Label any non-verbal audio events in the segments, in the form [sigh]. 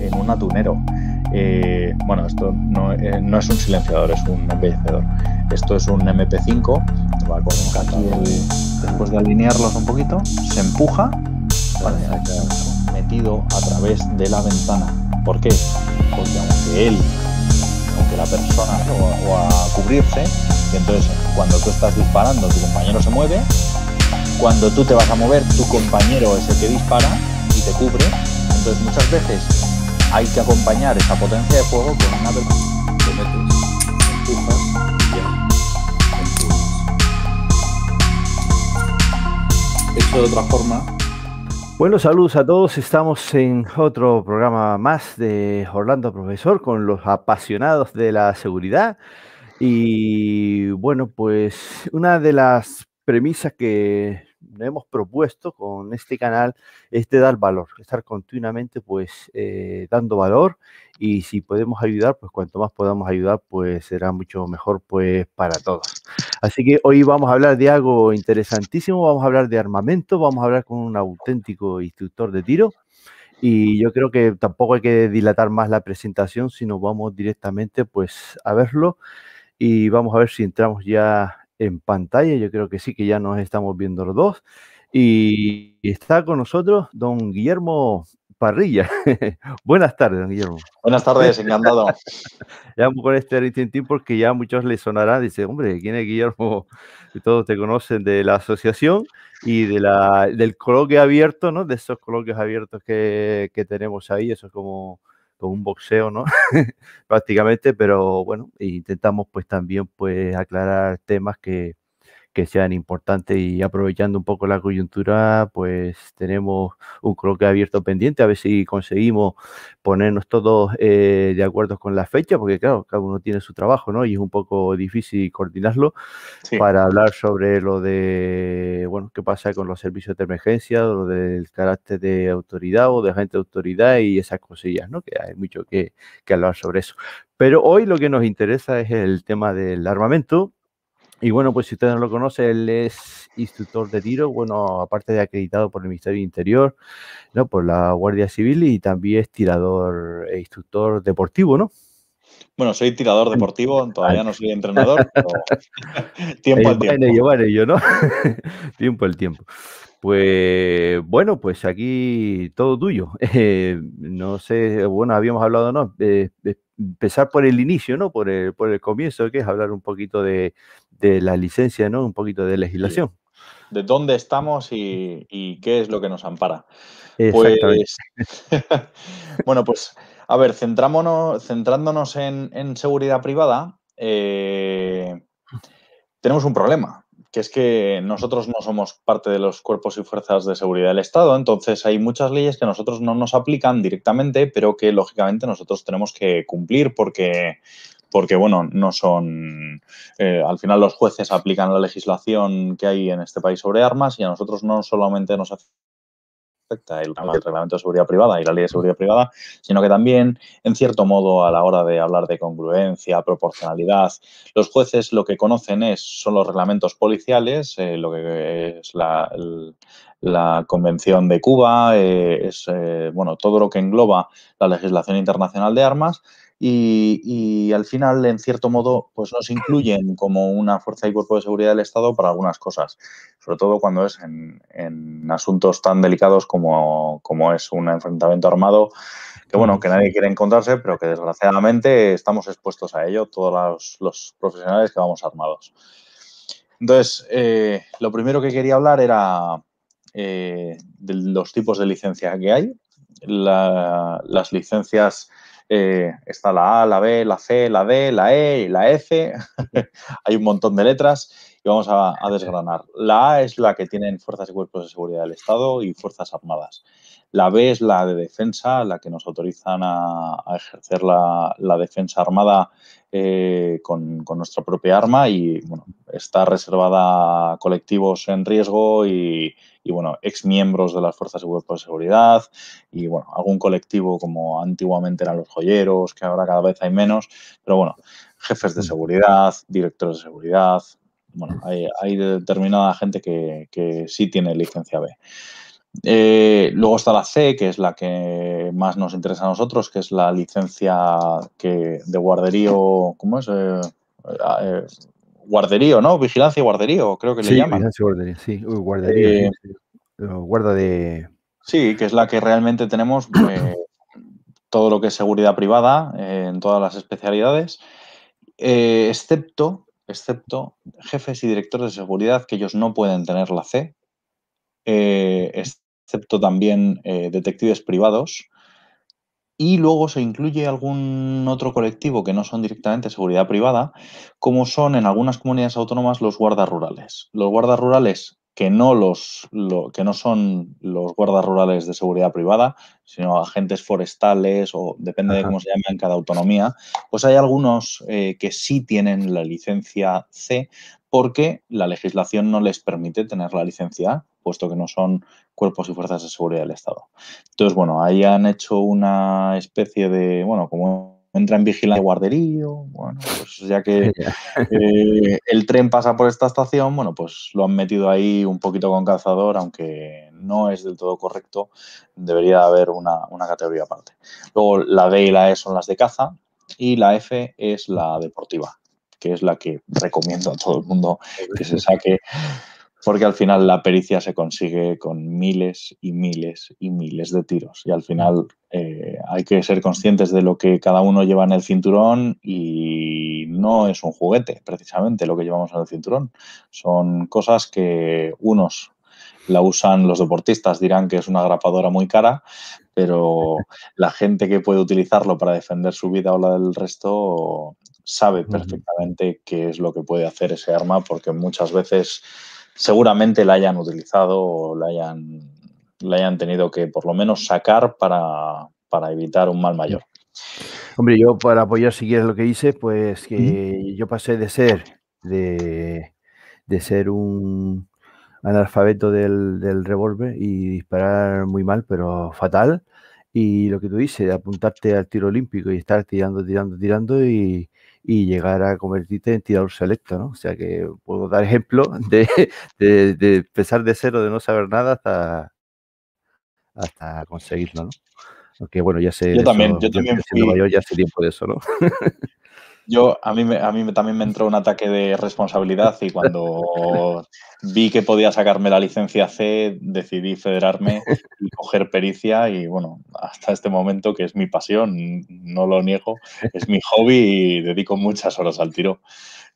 en un atunero. Eh, bueno, esto eh, no, es un silenciador, es un embellecedor. Esto es un MP5, después de alinearlos un poquito, se empuja metido a través de la ventana. ¿Por qué? Porque aunque él, aunque la persona va a cubrirse, entonces cuando tú estás disparando tu compañero se mueve, cuando tú te vas a mover tu compañero es el que dispara y te cubre entonces muchas veces hay que acompañar esa potencia de fuego con una vez que metes, empujas empujas. de otra forma. Bueno, saludos a todos. Estamos en otro programa más de Orlando Profesor con los apasionados de la seguridad. Y bueno, pues una de las premisas que hemos propuesto con este canal es de dar valor, estar continuamente pues eh, dando valor y si podemos ayudar, pues cuanto más podamos ayudar, pues será mucho mejor pues para todos. Así que hoy vamos a hablar de algo interesantísimo, vamos a hablar de armamento, vamos a hablar con un auténtico instructor de tiro. Y yo creo que tampoco hay que dilatar más la presentación, sino vamos directamente pues a verlo y vamos a ver si entramos ya en pantalla. Yo creo que sí, que ya nos estamos viendo los dos. Y está con nosotros don Guillermo Parrilla. [laughs] Buenas tardes, don Guillermo. Buenas tardes, encantado. [laughs] ya con este recintín porque ya muchos le sonará. Dice, hombre, ¿quién es Guillermo? Y todos te conocen de la asociación y de la, del coloquio abierto, ¿no? De esos coloquios abiertos que, que tenemos ahí. Eso es como un boxeo, ¿no? [laughs] Prácticamente, pero bueno, intentamos pues también pues aclarar temas que, que sean importantes y aprovechando un poco la coyuntura, pues tenemos un croque abierto pendiente, a ver si conseguimos ponernos todos eh, de acuerdo con la fecha, porque claro, cada uno tiene su trabajo, ¿no? Y es un poco difícil coordinarlo para hablar sobre lo de, bueno, qué pasa con los servicios de emergencia, lo del carácter de autoridad o de gente de autoridad y esas cosillas, ¿no? Que hay mucho que, que hablar sobre eso. Pero hoy lo que nos interesa es el tema del armamento y bueno, pues si usted no lo conoce, él es instructor de tiro, bueno, aparte de acreditado por el Ministerio del Interior, ¿no? por la Guardia Civil y también es tirador e instructor deportivo, ¿no? Bueno, soy tirador deportivo, todavía no soy entrenador, [laughs] pero [laughs] tiempo al eh, tiempo. [laughs] tiempo al tiempo. Pues bueno, pues aquí todo tuyo. Eh, no sé, bueno, habíamos hablado, ¿no? Eh, empezar por el inicio, ¿no? Por por el comienzo, que es hablar un poquito de, de la licencia, ¿no? Un poquito de legislación. De dónde estamos y, qué es lo que nos ampara. Pues, [laughs] bueno, pues a ver, centrándonos en, seguridad privada, eh, tenemos un problema, que es que nosotros no somos parte de los cuerpos y fuerzas de seguridad del Estado, entonces hay muchas leyes que nosotros no nos aplican directamente, pero que lógicamente nosotros tenemos que cumplir porque porque bueno, no son, eh, al final los jueces aplican la legislación que hay en este país sobre armas y a nosotros no solamente nos afecta el, reglamento de seguridad privada y la ley de seguridad privada, sino que también, en cierto modo, a la hora de hablar de congruencia, proporcionalidad, los jueces lo que conocen es, son los reglamentos policiales, eh, lo que es la, Convención de Cuba, eh, es bueno, todo lo que engloba la legislación internacional de armas y, al final, en cierto modo, pues nos incluyen como una fuerza y cuerpo de seguridad del Estado para algunas cosas, sobre todo cuando es en, asuntos tan delicados como, es un enfrentamiento armado, que bueno, que nadie quiere encontrarse, pero que desgraciadamente estamos expuestos a ello todos los, profesionales que vamos armados. Entonces, eh, lo primero que quería hablar era eh, de los tipos de licencia que hay. las licencias eh, está la A, la B, la C, la D, la E y la F. [laughs] Hay un montón de letras y vamos a, desgranar. La A es la que tienen fuerzas y cuerpos de seguridad del Estado y fuerzas armadas. La B es la de defensa, la que nos autorizan a, ejercer la, defensa armada eh, con, nuestra propia arma y bueno, está reservada a colectivos en riesgo y, y bueno, exmiembros de las fuerzas y cuerpos de seguridad y bueno, algún colectivo como antiguamente eran los joyeros, que ahora cada vez hay menos, pero bueno, jefes de mm. seguridad, directores de seguridad, bueno, hay, determinada gente que, sí tiene licencia B. Eh, luego está la C, que es la que más nos interesa a nosotros, que es la licencia que de guarderío, ¿cómo es? Eh, eh, guarderío, ¿no? Vigilancia y guarderío, creo que le llaman. Vigilancia y guardería, sí, guarderío. guarda de. Sí, que es la que realmente tenemos todo lo que es seguridad privada en todas las especialidades, excepto excepto jefes y directores de seguridad, que ellos no pueden tener la C, eh, excepto también eh, detectives privados. Y luego se incluye algún otro colectivo que no son directamente seguridad privada, como son en algunas comunidades autónomas los guardas rurales. Los guardas rurales que no, los, lo, que no son los guardas rurales de seguridad privada, sino agentes forestales o depende de cómo se llame en cada autonomía, pues hay algunos eh, que sí tienen la licencia C porque la legislación no les permite tener la licencia A, puesto que no son cuerpos y fuerzas de seguridad del Estado. Entonces, bueno, ahí han hecho una especie de, bueno, como entra en vigilancia de guarderío, bueno, pues ya que [laughs] eh, el tren pasa por esta estación, bueno, pues lo han metido ahí un poquito con cazador aunque no es del todo correcto, debería haber una, una categoría aparte. Luego la D y la E son las de caza y la F es la deportiva, que es la que recomiendo a todo el mundo que se [laughs] saque porque al final la pericia se consigue con miles y miles y miles de tiros. Y al final eh, hay que ser conscientes de lo que cada uno lleva en el cinturón y no es un juguete, precisamente, lo que llevamos en el cinturón. Son cosas que unos la usan los deportistas, dirán que es una grapadora muy cara, pero [laughs] la gente que puede utilizarlo para defender su vida o la del resto sabe perfectamente qué es lo que puede hacer ese arma, porque muchas veces seguramente la hayan utilizado o la hayan, la hayan tenido que por lo menos sacar para, para evitar un mal mayor. Hombre, yo para apoyar si quieres lo que hice, pues que yo pasé de ser de, de ser un analfabeto del, del revólver y disparar muy mal, pero fatal. Y lo que tú dices, apuntarte al tiro olímpico y estar tirando, tirando, tirando y, y llegar a convertirte en tirador selecto, ¿no? O sea que puedo dar ejemplo [laughs] de, de, de empezar de cero, de no saber nada hasta, hasta conseguirlo, ¿no? Aunque bueno, ya sé. Yo también, yo también. Fui... ya hace tiempo de eso, ¿no? [laughs] Yo, a mí, a mí también me entró un ataque de responsabilidad y cuando [laughs] vi que podía sacarme la licencia C, decidí federarme y coger pericia y bueno, hasta este momento que es mi pasión, no lo niego, es mi hobby y dedico muchas horas al tiro,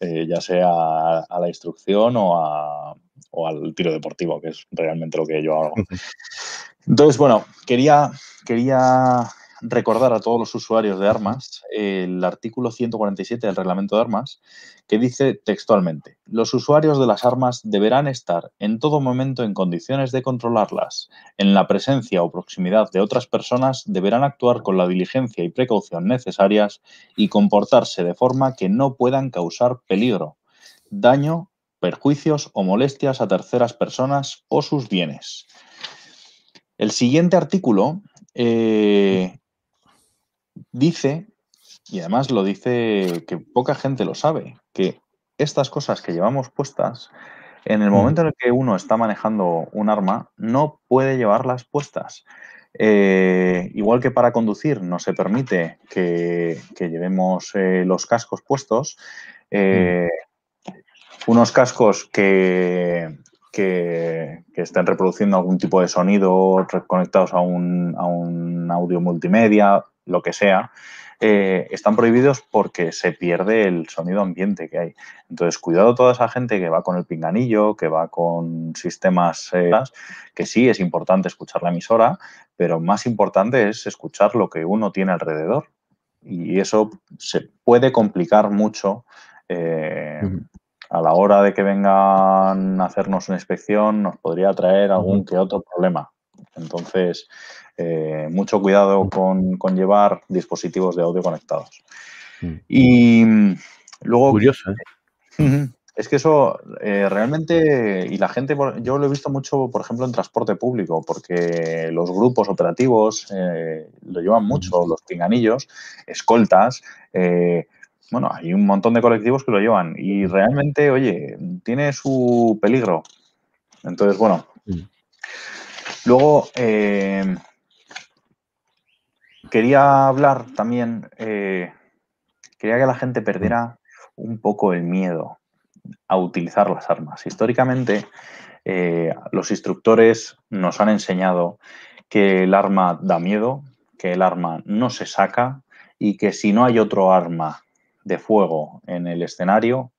eh, ya sea a, la instrucción o, o al tiro deportivo, que es realmente lo que yo hago. [laughs] Entonces, bueno, quería, quería recordar a todos los usuarios de armas el artículo 147 del reglamento de armas que dice textualmente, los usuarios de las armas deberán estar en todo momento en condiciones de controlarlas. En la presencia o proximidad de otras personas deberán actuar con la diligencia y precaución necesarias y comportarse de forma que no puedan causar peligro, daño, perjuicios o molestias a terceras personas o sus bienes. El siguiente artículo eh, dice, y además lo dice que poca gente lo sabe, que estas cosas que llevamos puestas, en el mm. momento en el que uno está manejando un arma, no puede llevarlas puestas. Eh, igual que para conducir no se permite que, llevemos eh, los cascos puestos, eh, unos cascos que, que, estén reproduciendo algún tipo de sonido conectados a un, a un audio multimedia, lo que sea, eh, están prohibidos porque se pierde el sonido ambiente que hay. Entonces, cuidado toda esa gente que va con el pinganillo, que va con sistemas eh, que sí es importante escuchar la emisora, pero más importante es escuchar lo que uno tiene alrededor. Y eso se puede complicar mucho eh, a la hora de que vengan a hacernos una inspección, nos podría traer algún que otro problema. Entonces, eh, mucho cuidado con, llevar dispositivos de audio conectados. Mm. Y mm, luego... Curioso, ¿eh? Es que eso eh, realmente, y la gente, yo lo he visto mucho, por ejemplo, en transporte público, porque los grupos operativos lo llevan mm. mucho, los pinganillos, escoltas, bueno, hay un montón de colectivos que lo llevan y realmente, oye, tiene su peligro. Entonces, bueno. Luego, quería hablar también, eh, quería que la gente perdiera un poco el miedo a utilizar las armas. Históricamente, eh, los instructores nos han enseñado que el arma da miedo, que el arma no se saca y que si no hay otro arma de fuego en el escenario,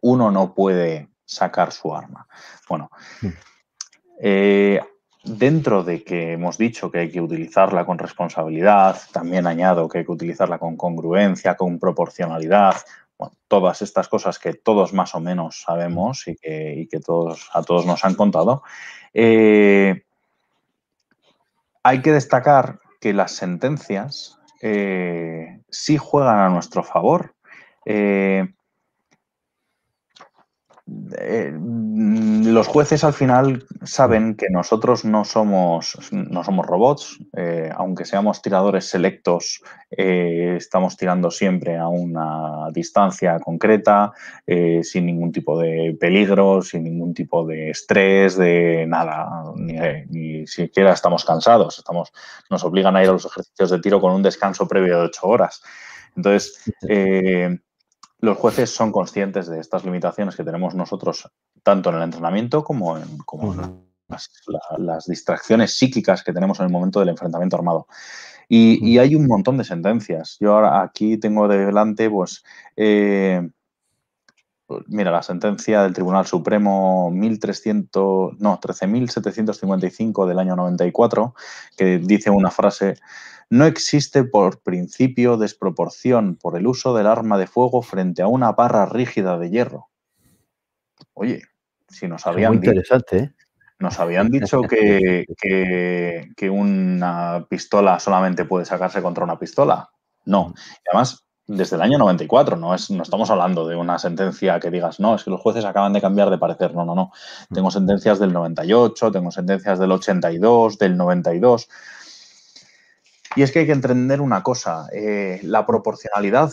uno no puede sacar su arma. Bueno, mm. eh, Dentro de que hemos dicho que hay que utilizarla con responsabilidad, también añado que hay que utilizarla con congruencia, con proporcionalidad, todas estas cosas que todos más o menos sabemos y que, todos, a todos nos han contado, eh, hay que destacar que las sentencias eh, sí juegan a nuestro favor. Eh, eh, mm, los jueces al final saben que nosotros no somos, no somos robots, eh, aunque seamos tiradores selectos, eh, estamos tirando siempre a una distancia concreta, sin ningún tipo de peligro, sin ningún tipo de estrés, de nada, ni, ni, siquiera estamos cansados, estamos, nos obligan a ir a los ejercicios de tiro con un descanso previo de ocho horas. Entonces, los jueces son conscientes de estas limitaciones que tenemos nosotros, tanto en el entrenamiento como en, las, distracciones psíquicas que tenemos en el momento del enfrentamiento armado. Y, hay un montón de sentencias. Yo ahora aquí tengo de delante, pues, eh, mira, la sentencia del Tribunal Supremo 1300, no, 13.755 del año 94, que dice una frase, no existe por principio desproporción por el uso del arma de fuego frente a una barra rígida de hierro. Oye, si nos habían interesante, dicho... ¿eh? Nos habían dicho que, que, una pistola solamente puede sacarse contra una pistola. No. Y además, desde el año 94, no, es, no estamos hablando de una sentencia que digas, no, es que los jueces acaban de cambiar de parecer, no, no, no. Mm. Tengo sentencias del 98, tengo sentencias del 82, del 92. Y es que hay que entender una cosa, eh, la proporcionalidad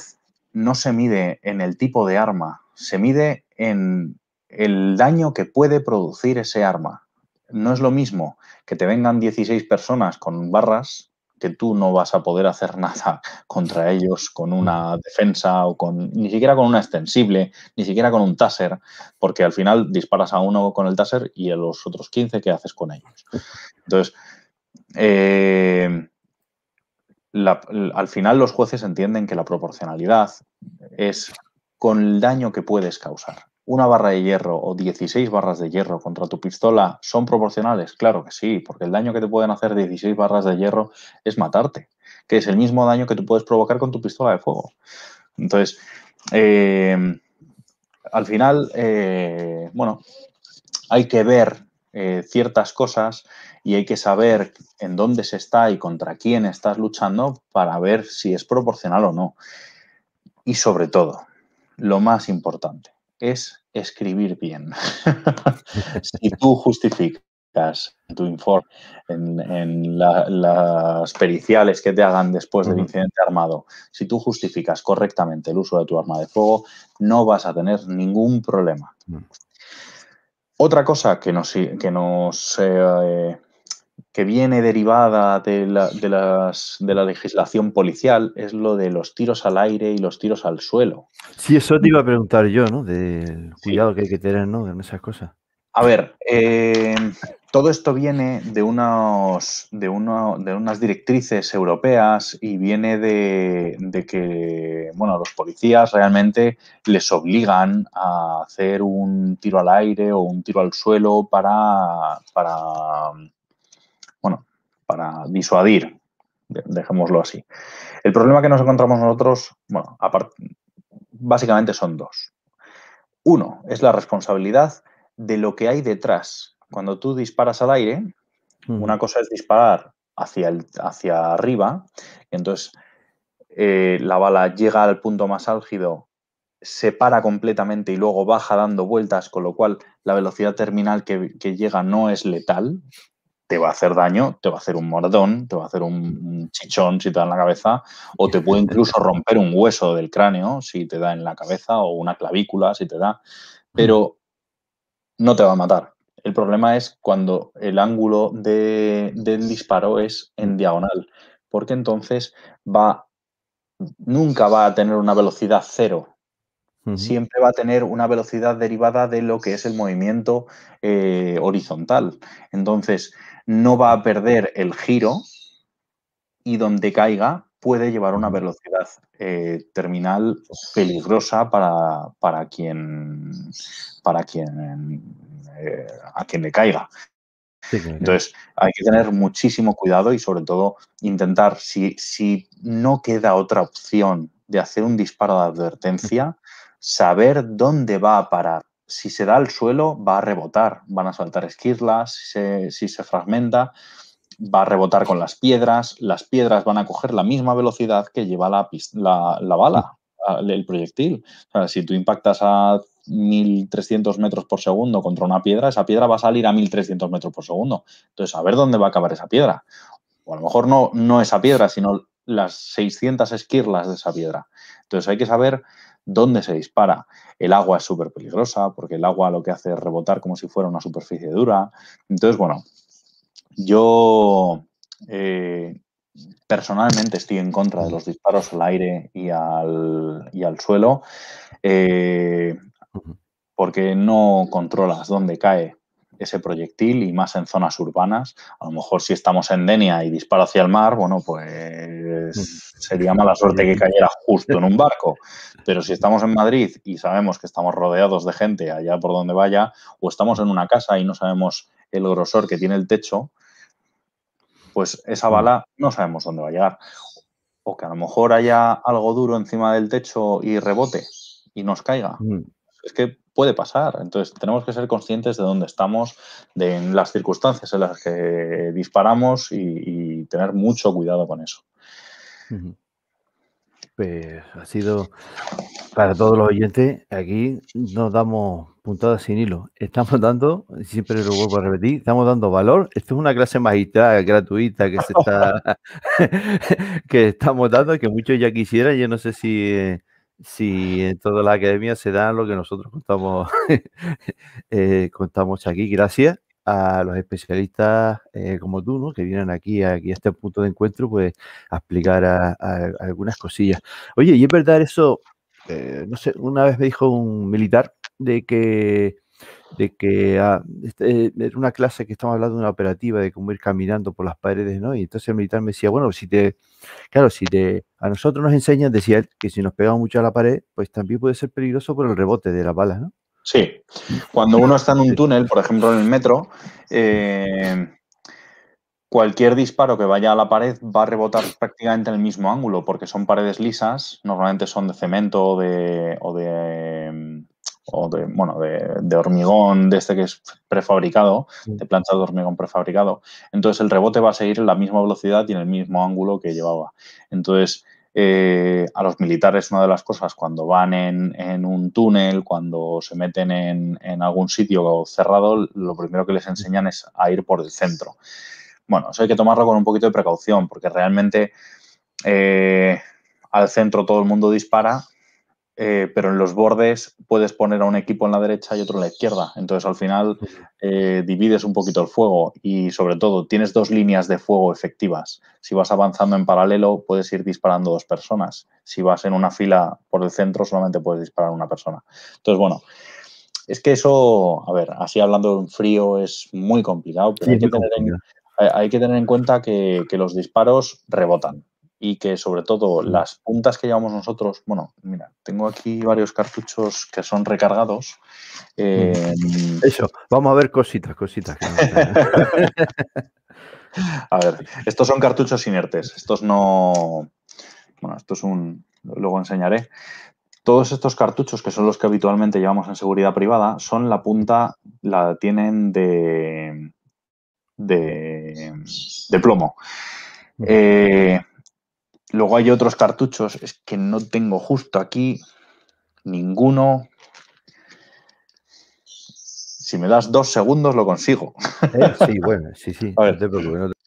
no se mide en el tipo de arma, se mide en el daño que puede producir ese arma. No es lo mismo que te vengan 16 personas con barras que tú no vas a poder hacer nada [laughs] contra ellos con una defensa o con ni siquiera con una extensible, ni siquiera con un taser, porque al final disparas a uno con el taser y a los otros 15 qué haces con ellos. Entonces, eh, al final los jueces entienden que la proporcionalidad es con el daño que puedes causar. ¿Una barra de hierro o 16 barras de hierro contra tu pistola son proporcionales? Claro que sí, porque el daño que te pueden hacer 16 barras de hierro es matarte, que es el mismo daño que tú puedes provocar con tu pistola de fuego. Entonces, eh, al final, eh, bueno, hay que ver eh, ciertas cosas y hay que saber en dónde se está y contra quién estás luchando para ver si es proporcional o no. Y sobre todo, lo más importante es escribir bien. [laughs] si tú justificas tu informe, en, las periciales que te hagan después del incidente armado, si tú justificas correctamente el uso de tu arma de fuego, no vas a tener ningún problema. Mm. Otra cosa que nos, que eh, que viene derivada de la, de, las, de la legislación policial es lo de los tiros al aire y los tiros al suelo. Sí, eso te iba a preguntar yo, ¿no? Del cuidado que hay que tener, ¿no? En esas cosas. A ver, eh, todo esto viene de, unos, de, uno, de unas directrices europeas y viene de, de que, bueno, los policías realmente les obligan a hacer un tiro al aire o un tiro al suelo para, para para disuadir, dejémoslo así. El problema que nos encontramos nosotros, bueno, básicamente son dos. Uno, es la responsabilidad de lo que hay detrás. Cuando tú disparas al aire, una cosa es disparar hacia, el, hacia arriba, entonces eh, la bala llega al punto más álgido, se para completamente y luego baja dando vueltas, con lo cual la velocidad terminal que llega no es letal, te va a hacer daño, te va a hacer un mordón, te va a hacer un chichón si te da en la cabeza, o te puede incluso romper un hueso del cráneo si te da en la cabeza, o una clavícula si te da, pero no te va a matar. El problema es cuando el ángulo del disparo es en diagonal, porque entonces va, nunca va a tener una velocidad cero, siempre va a tener una velocidad derivada de lo que es el movimiento eh, horizontal. Entonces, no va a perder el giro y donde caiga puede llevar una velocidad eh, terminal peligrosa para, quien para quien eh, a quien le caiga. Entonces, hay que tener muchísimo cuidado y sobre todo intentar, si no queda otra opción de hacer un disparo de advertencia, saber dónde va a parar si se da al suelo va a rebotar, van a saltar esquirlas, si se, fragmenta va a rebotar con las piedras, las piedras van a coger la misma velocidad que lleva la, bala, el proyectil. si tú impactas a 1300 metros por segundo contra una piedra, esa piedra va a salir a 1300 metros por segundo. Entonces, a ver dónde va a acabar esa piedra. O a lo mejor no, no esa piedra, sino las 600 esquirlas de esa piedra. Entonces hay que saber dónde se dispara. El agua es súper peligrosa porque el agua lo que hace es rebotar como si fuera una superficie dura. Entonces, bueno, yo eh, personalmente estoy en contra de los disparos al aire y al, y al suelo eh, porque no controlas dónde cae ese proyectil y más en zonas urbanas. A lo mejor si estamos en Denia y dispara hacia el mar, bueno, pues sería mala suerte que cayera justo en un barco. [laughs] Pero si estamos en Madrid y sabemos que estamos rodeados de gente allá por donde vaya, o estamos en una casa y no sabemos el grosor que tiene el techo, pues esa bala no sabemos dónde va a llegar. O que a lo mejor haya algo duro encima del techo y rebote y nos caiga. Mm es que puede pasar. Entonces, tenemos que ser conscientes de dónde estamos, de las circunstancias en las que disparamos y, tener mucho cuidado con eso. Pues ha sido para todos los oyentes, aquí nos damos puntadas sin hilo. Estamos dando, siempre lo vuelvo a repetir, estamos dando valor. Esto es una clase magistral, gratuita, que se está [laughs] que estamos dando, que muchos ya quisieran. Yo no sé si eh, si en toda la academia se dan lo que nosotros contamos, [laughs] eh, contamos aquí, gracias a los especialistas eh, como tú, ¿no? que vienen aquí, a este punto de encuentro, pues a explicar algunas cosillas. Oye, y es verdad eso, eh, no sé, una vez me dijo un militar de que de que ah, era este, una clase que estamos hablando de una operativa, de cómo ir caminando por las paredes, ¿no? Y entonces el militar me decía, bueno, si te, claro, si te, a nosotros nos enseñan, decía que si nos pegamos mucho a la pared, pues también puede ser peligroso por el rebote de las balas, ¿no? Sí, [laughs] cuando uno está en un túnel, por ejemplo en el metro, eh, cualquier disparo que vaya a la pared va a rebotar prácticamente en el mismo ángulo, porque son paredes lisas, normalmente son de cemento o de em, o de, bueno, de, hormigón de este que es prefabricado, de planta de hormigón prefabricado, entonces el rebote va a seguir en la misma velocidad y en el mismo ángulo que llevaba. Entonces, eh, a los militares una de las cosas cuando van en, un túnel, cuando se meten en, en, algún sitio cerrado, lo primero que les enseñan es a ir por el centro. Bueno, eso hay que tomarlo con un poquito de precaución porque realmente eh, al centro todo el mundo dispara, eh, pero en los bordes puedes poner a un equipo en la derecha y otro en la izquierda. Entonces al final eh, divides un poquito el fuego y sobre todo tienes dos líneas de fuego efectivas. Si vas avanzando en paralelo puedes ir disparando dos personas. Si vas en una fila por el centro solamente puedes disparar una persona. Entonces bueno, es que eso, a ver, así hablando un frío es muy complicado, pero hay, que tener en, cuenta que los disparos rebotan y que sobre todo las puntas que llevamos nosotros, bueno, mira, tengo aquí varios cartuchos que son recargados. Mm. Eh, Eso, vamos a ver cositas, cositas. [laughs] a ver, estos son cartuchos inertes, estos no... Bueno, esto es un... Luego enseñaré. Todos estos cartuchos, que son los que habitualmente llevamos en seguridad privada, son la punta, la tienen de... de, de plomo. Eh, Luego hay otros cartuchos, es que no tengo justo aquí ninguno. Si me das dos segundos lo consigo. Eh, sí, bueno, sí, sí. A ver. No te preocupes,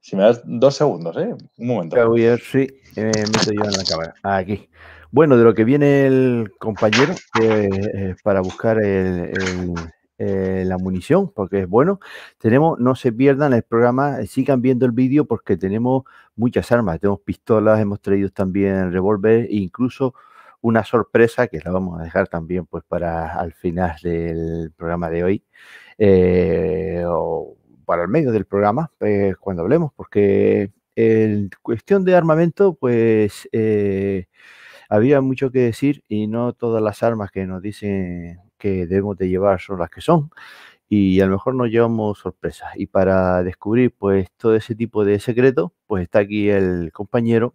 Si me das dos segundos, ¿eh? Un momento. Sí, me eh, meto yo en la cámara. Aquí. Bueno, de lo que viene el compañero para buscar el, eh, la munición, porque es bueno. Tenemos, no se pierdan el programa, eh, sigan viendo el vídeo porque tenemos muchas armas. Tenemos pistolas, hemos traído también revólver e incluso una sorpresa que la vamos a dejar también pues para al final del programa de hoy. Eh, o para el medio del programa, cuando hablemos, porque en cuestión de armamento, pues había mucho que decir y no todas las armas que nos dicen que debemos de llevar son las que son y a lo mejor nos llevamos sorpresas. Y para descubrir pues todo ese tipo de secretos, pues está aquí el compañero,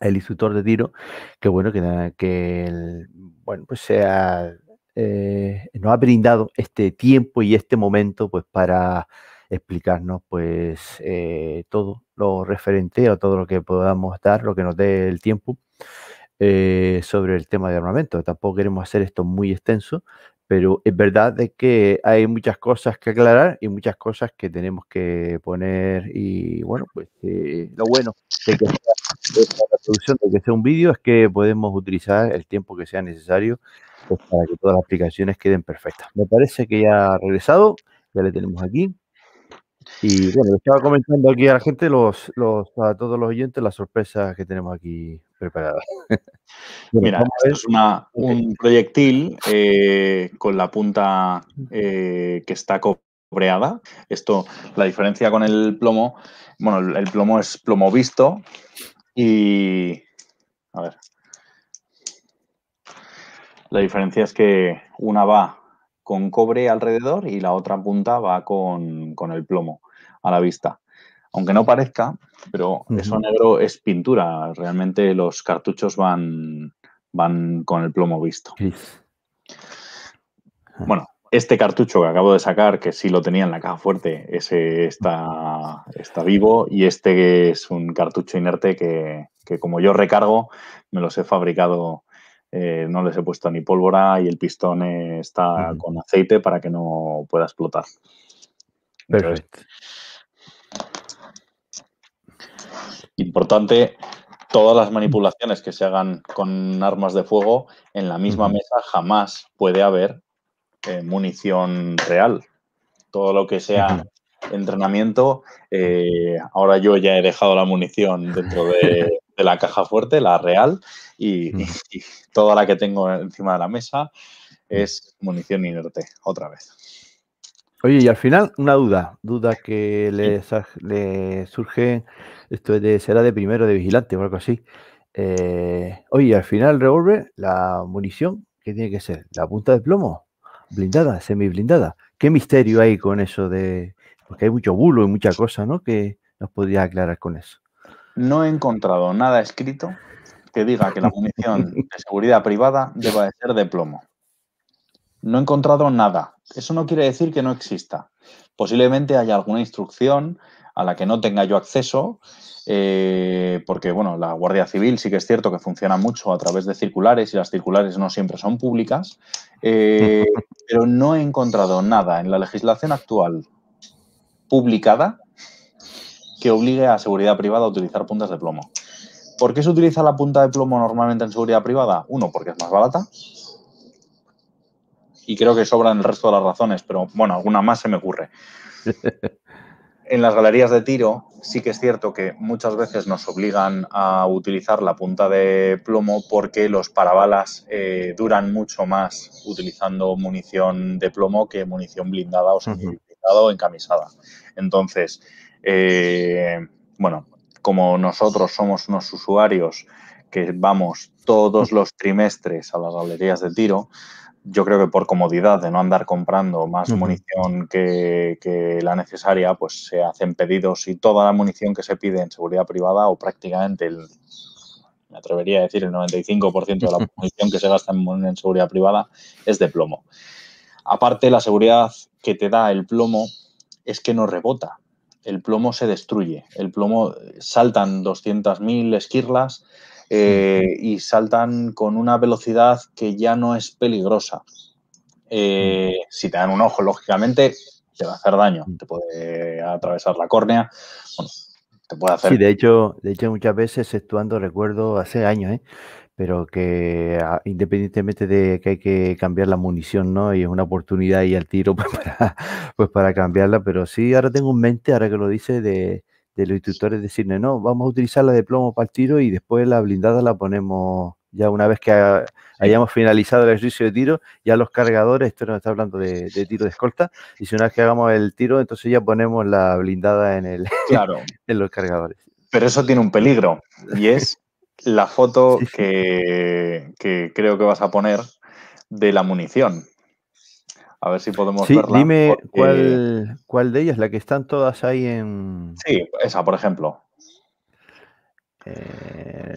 el instructor de tiro, que bueno, que, que bueno, pues sea, eh, nos ha brindado este tiempo y este momento pues para explicarnos pues eh, todo lo referente a todo lo que podamos dar, lo que nos dé el tiempo eh, sobre el tema de armamento. Tampoco queremos hacer esto muy extenso, pero es verdad de que hay muchas cosas que aclarar y muchas cosas que tenemos que poner y bueno, pues eh, lo bueno de que sea, que sea un vídeo es que podemos utilizar el tiempo que sea necesario pues, para que todas las aplicaciones queden perfectas. Me parece que ya ha regresado, ya le tenemos aquí. Y bueno, estaba comentando aquí a la gente, a todos los oyentes, las sorpresas que tenemos aquí preparadas. [laughs] Mira, es un proyectil eh, con la punta eh, que está cobreada. Esto, la diferencia con el plomo, bueno, el plomo es plomo visto y... A ver. La diferencia es que una va con cobre alrededor y la otra punta va con, el plomo a la vista. Aunque no parezca, pero eso negro es pintura. Realmente los cartuchos van, van con el plomo visto. Ah. Bueno, este cartucho que acabo de sacar, que sí lo tenía en la caja fuerte, ese está, está vivo y este es un cartucho inerte que, que como yo recargo, me los he fabricado eh, no les he puesto ni pólvora y el pistón está con aceite para que no pueda explotar. Importante todas las manipulaciones que se hagan con armas de fuego, en la misma mesa jamás puede haber eh, munición real. Todo lo que sea entrenamiento, eh, ahora yo ya he dejado la munición dentro de, [laughs] de la caja fuerte, la real, y, toda la que tengo encima de la mesa es munición inerte, otra vez. Oye, y al final una duda, duda que le surge, esto de, será de primero de vigilante o algo así. Eh, oye, al final revólver, la munición, ¿qué tiene que ser? ¿La punta de plomo? ¿Blindada? ¿Semi-blindada? ¿Qué misterio hay con eso de...? Porque hay mucho bulo y mucha cosa, ¿no? Que nos podría aclarar con eso. No he encontrado nada escrito que diga que la munición de seguridad privada deba de ser de plomo. No he encontrado nada. Eso no quiere decir que no exista. Posiblemente haya alguna instrucción a la que no tenga yo acceso, eh, porque bueno, la Guardia Civil sí que es cierto que funciona mucho a través de circulares y las circulares no siempre son públicas, eh, [laughs] pero no he encontrado nada en la legislación actual publicada que obligue a seguridad privada a utilizar puntas de plomo. ¿Por qué se utiliza la punta de plomo normalmente en seguridad privada? Uno, porque es más barata. Y creo que sobran el resto de las razones, pero bueno, alguna más se me ocurre. [laughs] en las galerías de tiro sí que es cierto que muchas veces nos obligan a utilizar la punta de plomo porque los parabalas eh, duran mucho más utilizando munición de plomo que munición blindada o o encamisada. Entonces, eh, bueno, como nosotros somos unos usuarios que vamos todos los trimestres a las galerías de tiro, yo creo que por comodidad de no andar comprando más munición que, la necesaria, pues se hacen pedidos y toda la munición que se pide en seguridad privada o prácticamente el, me atrevería a decir el 95% de la [laughs] munición que se gasta en seguridad privada es de plomo. Aparte, la seguridad que te da el plomo es que no rebota el plomo se destruye. El plomo eh, saltan 200.000 esquirlas eh, y saltan con una velocidad que ya no es peligrosa. Eh, si te dan un ojo, lógicamente, te va a hacer daño. Te puede atravesar la córnea. Bueno, te puede hacer. Sí, de hecho, de hecho muchas veces, actuando, recuerdo hace años, ¿eh? pero que ah, independientemente de que hay que cambiar la munición, ¿no? Y es una oportunidad y al tiro [laughs] pues, pues, para, cambiarla, pero sí, ahora tengo en mente, ahora que lo dice, de, los instructores decirle, no, vamos a utilizar la de plomo para el tiro y después la blindada la ponemos ya una vez que hayamos finalizado el ejercicio de tiro, ya los cargadores, esto no está hablando de, tiro de escolta, y si una vez que hagamos el tiro, entonces ya ponemos la blindada en, el, [laughs] en los cargadores. Pero eso tiene un peligro, y es la foto que, creo que vas a poner de la munición. A ver si podemos sí, Dime cuál, cuál de ellas, la que están todas ahí en. Sí, esa, por ejemplo. Eh,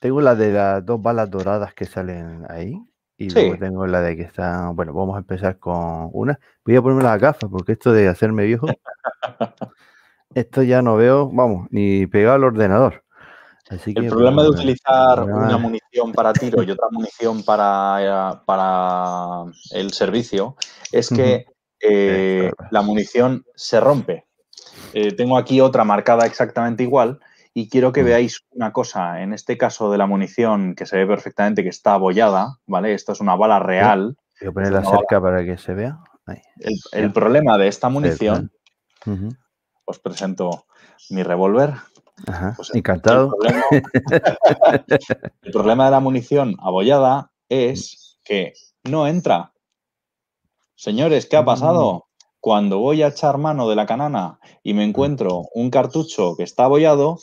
tengo la de las dos balas doradas que salen ahí. Y luego tengo la de que están. Bueno, vamos a empezar con una. Voy a ponerme las gafas porque esto de hacerme viejo. [laughs] esto ya no veo, vamos, ni pegado al ordenador el problema de eh, utilizar una munición para tiro y otra munición para, eh, para el servicio es que eh, la munición se rompe. tengo aquí otra marcada exactamente igual y quiero que veáis una cosa. En este caso de la munición que se ve perfectamente que está abollada, ¿vale? Esto es una bala real. Voy a ponerla cerca para que se vea. El, problema de esta munición, os presento mi revólver encantado. [laughs] El problema, de la munición abollada es que no entra. Señores, ¿qué ha pasado? Mm. Cuando voy a echar mano de la canana y me mm. encuentro un cartucho que está abollado,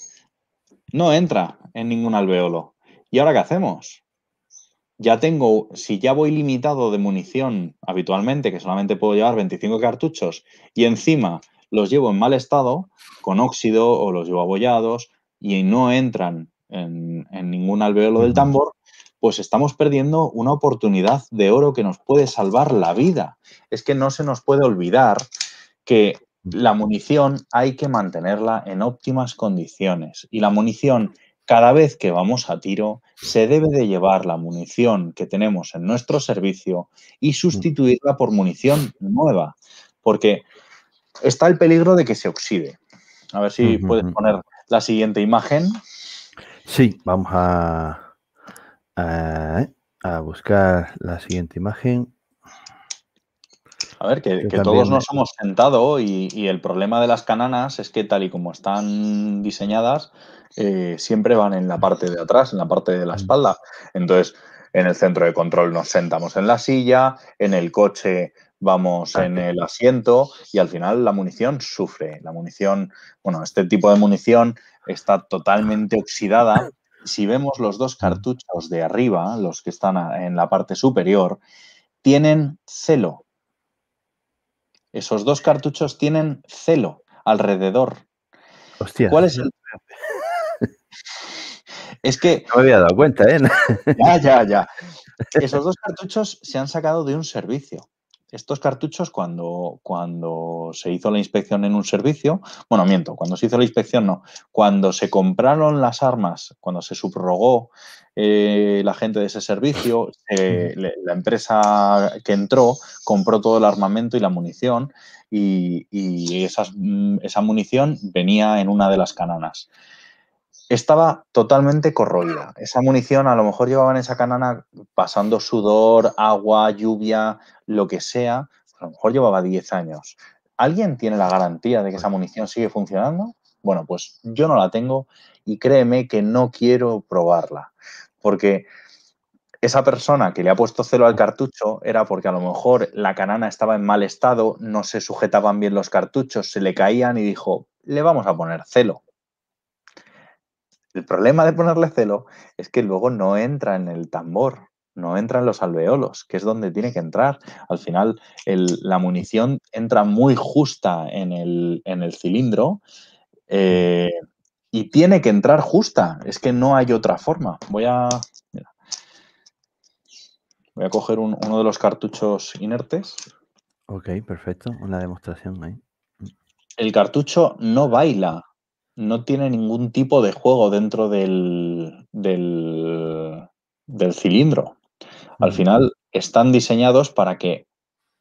no entra en ningún alveolo. ¿Y ahora qué hacemos? Ya tengo, si ya voy limitado de munición habitualmente, que solamente puedo llevar 25 cartuchos, y encima los llevo en mal estado, con óxido o los llevo abollados y no entran en, ningún alveolo del tambor, pues estamos perdiendo una oportunidad de oro que nos puede salvar la vida. Es que no se nos puede olvidar que la munición hay que mantenerla en óptimas condiciones y la munición cada vez que vamos a tiro se debe de llevar la munición que tenemos en nuestro servicio y mm. sustituirla por munición nueva, porque está el peligro de que se oxide. A ver si puedes poner la siguiente imagen. Sí, vamos a, a, buscar la siguiente imagen. A ver, que, todos nos hemos sentado y, el problema de las cananas es que tal y como están diseñadas, eh, siempre van en la parte de atrás, en la parte de la mm. espalda. Entonces, en el centro de control nos sentamos en la silla, en el coche vamos en el asiento y al final la munición sufre. La munición, bueno, este tipo de munición está totalmente oxidada. Si vemos los dos cartuchos de arriba, los que están en la parte superior, tienen celo. Esos dos cartuchos tienen celo alrededor. Hostia. ¿Cuál es el... [laughs] Es que. No me había dado cuenta, ¿eh? Ya, ya, ya. Esos dos cartuchos se han sacado de un servicio estos cartuchos cuando, cuando se hizo la inspección en un servicio, bueno, miento, cuando se hizo la inspección no, cuando se compraron las armas, cuando se subrogó eh, la gente de ese servicio, la empresa que entró compró todo el armamento y la munición y, mm, esa munición venía en una de las cananas estaba totalmente corroída. Esa munición a lo mejor llevaban esa canana pasando sudor, agua, lluvia, lo que sea. A lo mejor llevaba 10 años. ¿Alguien tiene la garantía de que esa munición sigue funcionando? Bueno, pues yo no la tengo y créeme que no quiero probarla. Porque esa persona que le ha puesto celo al cartucho era porque a lo mejor la canana estaba en mal estado, no se sujetaban bien los cartuchos, se le caían y dijo, le vamos a poner celo el problema de ponerle celo es que luego no entra en el tambor, no entra en los alveolos, que es donde tiene que entrar. Al final, la munición entra muy justa en el, cilindro. Eh, y tiene que entrar justa. Es que no hay otra forma. Voy a. Voy a coger uno de los cartuchos inertes. Ok, perfecto. Una demostración ahí. El cartucho no baila no tiene ningún tipo de juego dentro del, del, cilindro. Al final están diseñados para que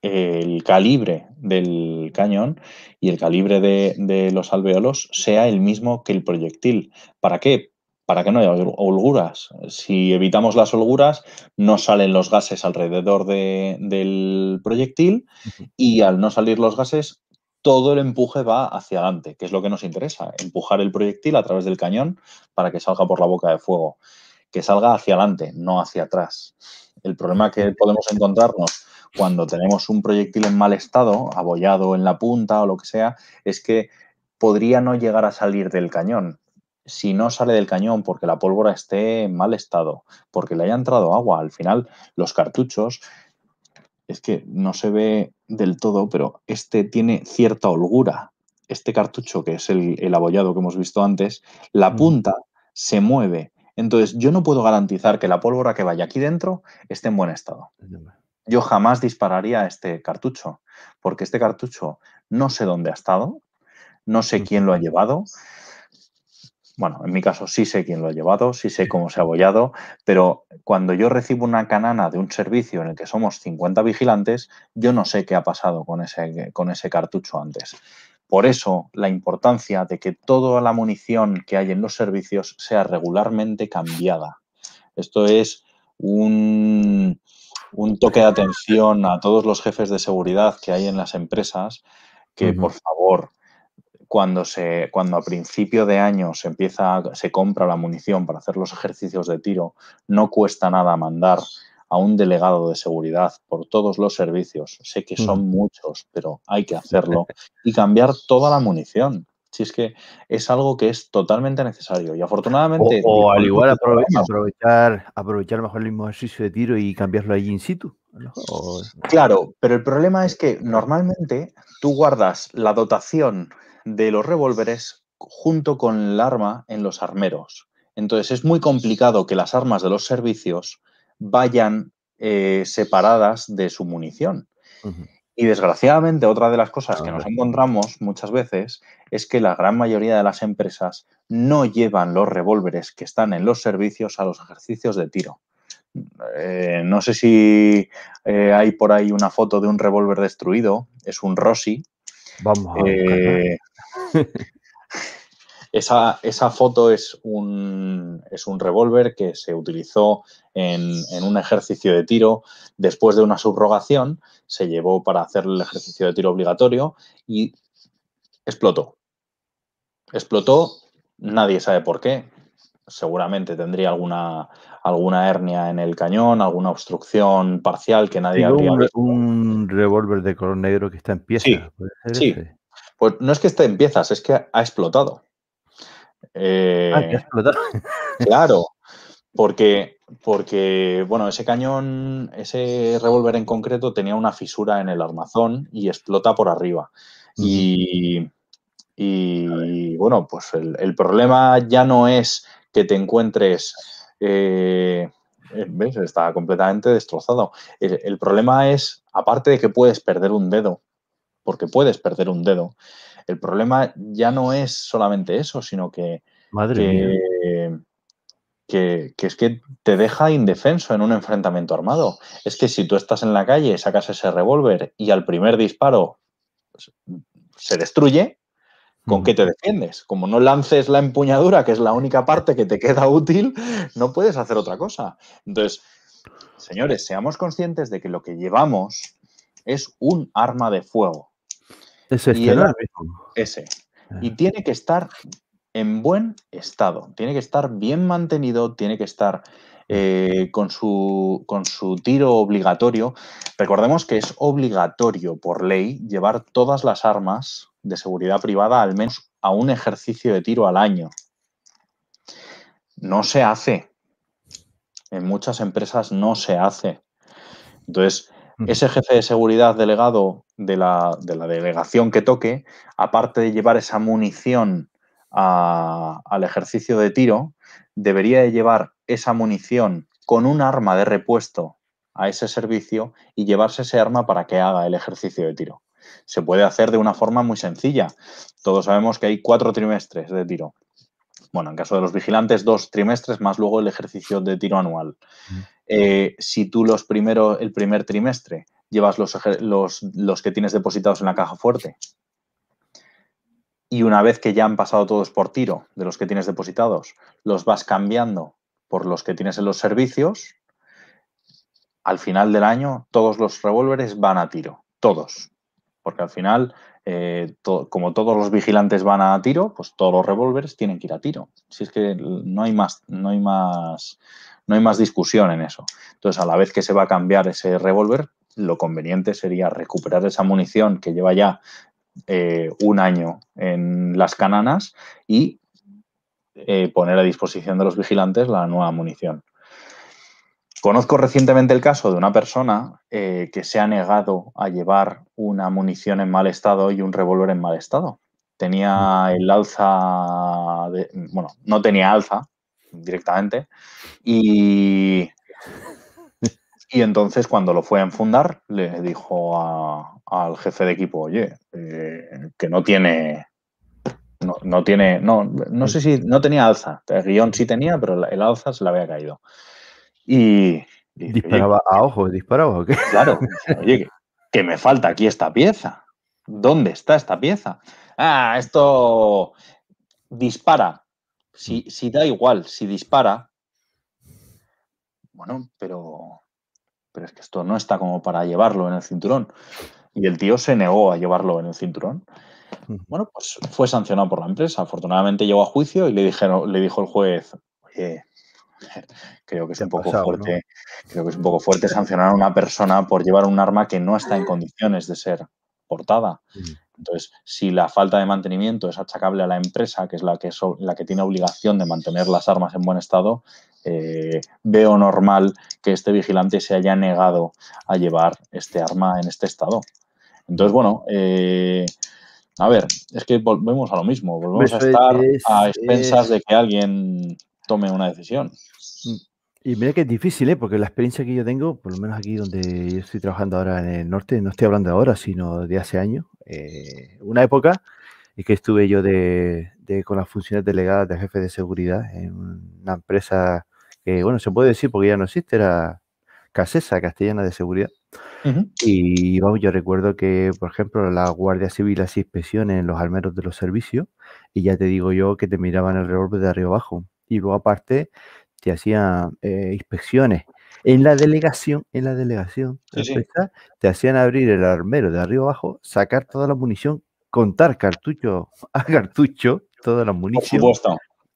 el calibre del cañón y el calibre de, los alveolos sea el mismo que el proyectil. ¿Para qué? Para que no haya holguras. Si evitamos las holguras, no salen los gases alrededor del proyectil y al no salir los gases, todo el empuje va hacia adelante, que es lo que nos interesa, empujar el proyectil a través del cañón para que salga por la boca de fuego, que salga hacia adelante, no hacia atrás. El problema que podemos encontrarnos cuando tenemos un proyectil en mal estado, abollado en la punta o lo que sea, es que podría no llegar a salir del cañón. Si no sale del cañón porque la pólvora esté en mal estado, porque le haya entrado agua, al final los cartuchos es que no se ve del todo, pero este tiene cierta holgura. Este cartucho, que es el, abollado que hemos visto antes, la mm. punta se mueve. Entonces, yo no puedo garantizar que la pólvora que vaya aquí dentro esté en buen estado. Yo jamás dispararía este cartucho, porque este cartucho no sé dónde ha estado, no sé mm. quién lo ha llevado, bueno, en mi caso sí sé quién lo ha llevado, sí sé cómo se ha abollado, pero cuando yo recibo una canana de un servicio en el que somos 50 vigilantes, yo no sé qué ha pasado con ese, con ese cartucho antes. Por eso la importancia de que toda la munición que hay en los servicios sea regularmente cambiada. Esto es un, toque de atención a todos los jefes de seguridad que hay en las empresas, que por favor cuando, se, cuando a principio de año se empieza, se compra la munición para hacer los ejercicios de tiro, no cuesta nada mandar a un delegado de seguridad por todos los servicios. Sé que son mm. muchos, pero hay que hacerlo y cambiar toda la munición. Si es que es algo que es totalmente necesario y afortunadamente... O, al igual aprovechar, aprovechar mejor el mismo ejercicio de tiro y cambiarlo allí in situ. Claro, pero el problema es que normalmente tú guardas la dotación de los revólveres junto con el arma en los armeros. Entonces es muy complicado que las armas de los servicios vayan eh, separadas de su munición. Y desgraciadamente otra de las cosas que ah, nos encontramos muchas veces es que la gran mayoría de las empresas no llevan los revólveres que están en los servicios a los ejercicios de tiro. Eh, no sé si eh, hay por ahí una foto de un revólver destruido, es un Rossi. Vamos a esa, esa, foto es un, es un revólver que se utilizó en, un ejercicio de tiro. Después de una subrogación, se llevó para hacer el ejercicio de tiro obligatorio y explotó. Explotó, nadie sabe por qué. Seguramente tendría alguna, alguna hernia en el cañón, alguna obstrucción parcial que nadie habría visto. Un revólver de color negro que está en pieza. Sí, pues no es que esté empiezas, es que ha explotado. Eh, ah, ha explotado. claro, porque, porque, bueno, ese cañón, ese revólver en concreto tenía una fisura en el armazón y explota por arriba. Y, bueno, pues el, problema ya no es que te encuentres... Eh, eh, ¿Ves? Está completamente destrozado. el, problema es, aparte de que puedes perder un dedo, porque puedes perder un dedo. El problema ya no es solamente eso, sino que, Madre que, es que te deja indefenso en un enfrentamiento armado. Es que si tú estás en la calle, sacas ese revólver y al primer disparo se destruye, ¿Con mm. qué te defiendes? Como no lances la empuñadura, que es la única parte que te queda útil, no puedes hacer otra cosa. Entonces, señores, seamos conscientes de que lo que llevamos es un arma de fuego. Ese y ah. Ese. Y tiene que estar en buen estado, tiene que estar bien mantenido, tiene que estar mm. eh, con, su, con su tiro obligatorio. Recordemos que es obligatorio por ley llevar todas las armas de seguridad privada al menos a un ejercicio de tiro al año. No se hace. En muchas empresas no se hace. Entonces, ese jefe de seguridad delegado de la, delegación que toque, aparte de llevar esa munición al ejercicio de tiro, debería de llevar esa munición con un arma de repuesto a ese servicio y llevarse ese arma para que haga el ejercicio de tiro. Se puede hacer de una forma muy sencilla. Todos sabemos que hay cuatro trimestres de tiro. Bueno, en caso de los vigilantes, dos trimestres más luego el ejercicio de tiro anual. Eh, si tú los primero, el primer trimestre llevas los, los que tienes depositados en la caja fuerte y una vez que ya han pasado todos por tiro de los que tienes depositados, los vas cambiando por los que tienes en los servicios, al final del año todos los revólveres van a tiro, todos porque al final, eh, como todos los vigilantes van a tiro, pues todos los revólveres tienen que ir a tiro. Si es que no hay más, no hay más, no hay más discusión en eso. Entonces, a la vez que se va a cambiar ese revólver, lo conveniente sería recuperar esa munición que lleva ya eh, un año en las cananas y eh, poner a disposición de los vigilantes la nueva munición. Conozco recientemente el caso de una persona eh, que se ha negado a llevar una munición en mal estado y un revólver en mal estado. Tenía el alza, bueno, no tenía alza directamente y, y entonces cuando lo fue a enfundar le dijo al jefe de equipo, oye, eh, que no tiene, no, tiene, no, no sé si, no tenía alza, el guión sí tenía, pero el alza se le había caído. Y. ¿Disparaba a ojo? ¿Disparaba o qué? Claro, [laughs] oye, que me falta aquí esta pieza. ¿Dónde está esta pieza? Ah, esto dispara. Mm. Si, da igual, si dispara. Bueno, pero. Pero es que esto no está como para llevarlo en el cinturón. Y el tío se negó a llevarlo en el cinturón. Bueno, pues fue sancionado por la empresa. Afortunadamente llegó a juicio y le dijeron, le dijo el juez, oye, [laughs] creo que es un poco fuerte. Creo que es un poco fuerte sancionar a una persona por llevar un arma que no está en condiciones de ser portada. Mm. Entonces, si la falta de mantenimiento es achacable a la empresa, que es la que, la que tiene obligación de mantener las armas en buen estado, eh, veo normal que este vigilante se haya negado a llevar este arma en este estado. Entonces, bueno, eh, a ver, es que volvemos a lo mismo, volvemos a estar a expensas de que alguien tome una decisión. Mm. Y mira que es difícil, ¿eh? porque la experiencia que yo tengo, por lo menos aquí donde yo estoy trabajando ahora en el norte, no estoy hablando ahora, sino de hace años, eh, una época en que estuve yo de, con las funciones delegadas de jefe de seguridad en una empresa que, bueno, se puede decir porque ya no existe, era Casesa, Castellana de Seguridad. Y vamos, yo recuerdo que, por ejemplo, la Guardia Civil hacía inspecciones en los almeros de los servicios y ya te digo yo que te miraban el revólver de arriba abajo y luego aparte te hacían eh, inspecciones. En la delegación, en la delegación, te hacían abrir el armero de arriba abajo, sacar toda la munición, contar cartucho [laughs] a cartucho, toda la munición.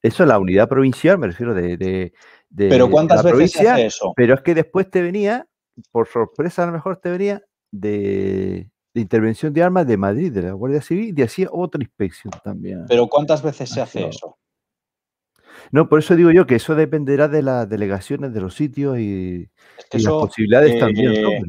Eso es la unidad provincial, me refiero de, pero cuántas veces provincia, eso. Pero es que después te venía, por sorpresa a lo mejor te venía de, de intervención de armas de Madrid, de la Guardia Civil, y hacía otra inspección también. Pero ¿cuántas veces se hace eso? No, por eso digo yo que eso dependerá de las delegaciones de los sitios y, las posibilidades también.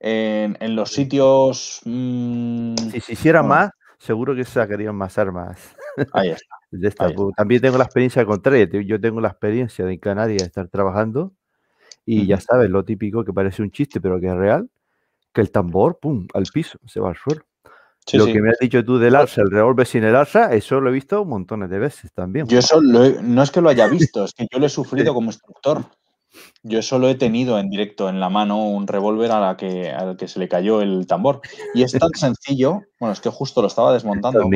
Eh, en, los sitios. Mm, si se hiciera más, seguro que se sacarían más armas. Ahí está. [laughs] También tengo la experiencia contraria. Yo tengo la experiencia de en Canarias estar trabajando y ya sabes, lo típico que parece un chiste, pero que es real, que el tambor, pum, al piso, se va al suelo lo que me has dicho tú del pues arsa, el revólver sin el arsa, eso lo he visto montones de veces también. Yo no es que lo haya [laughs] visto, es que yo lo he sufrido como instructor. Yo solo he tenido en directo en la mano un revólver a la que, al que se le cayó el tambor. Y es tan [laughs] sencillo, bueno, es que justo lo estaba desmontando.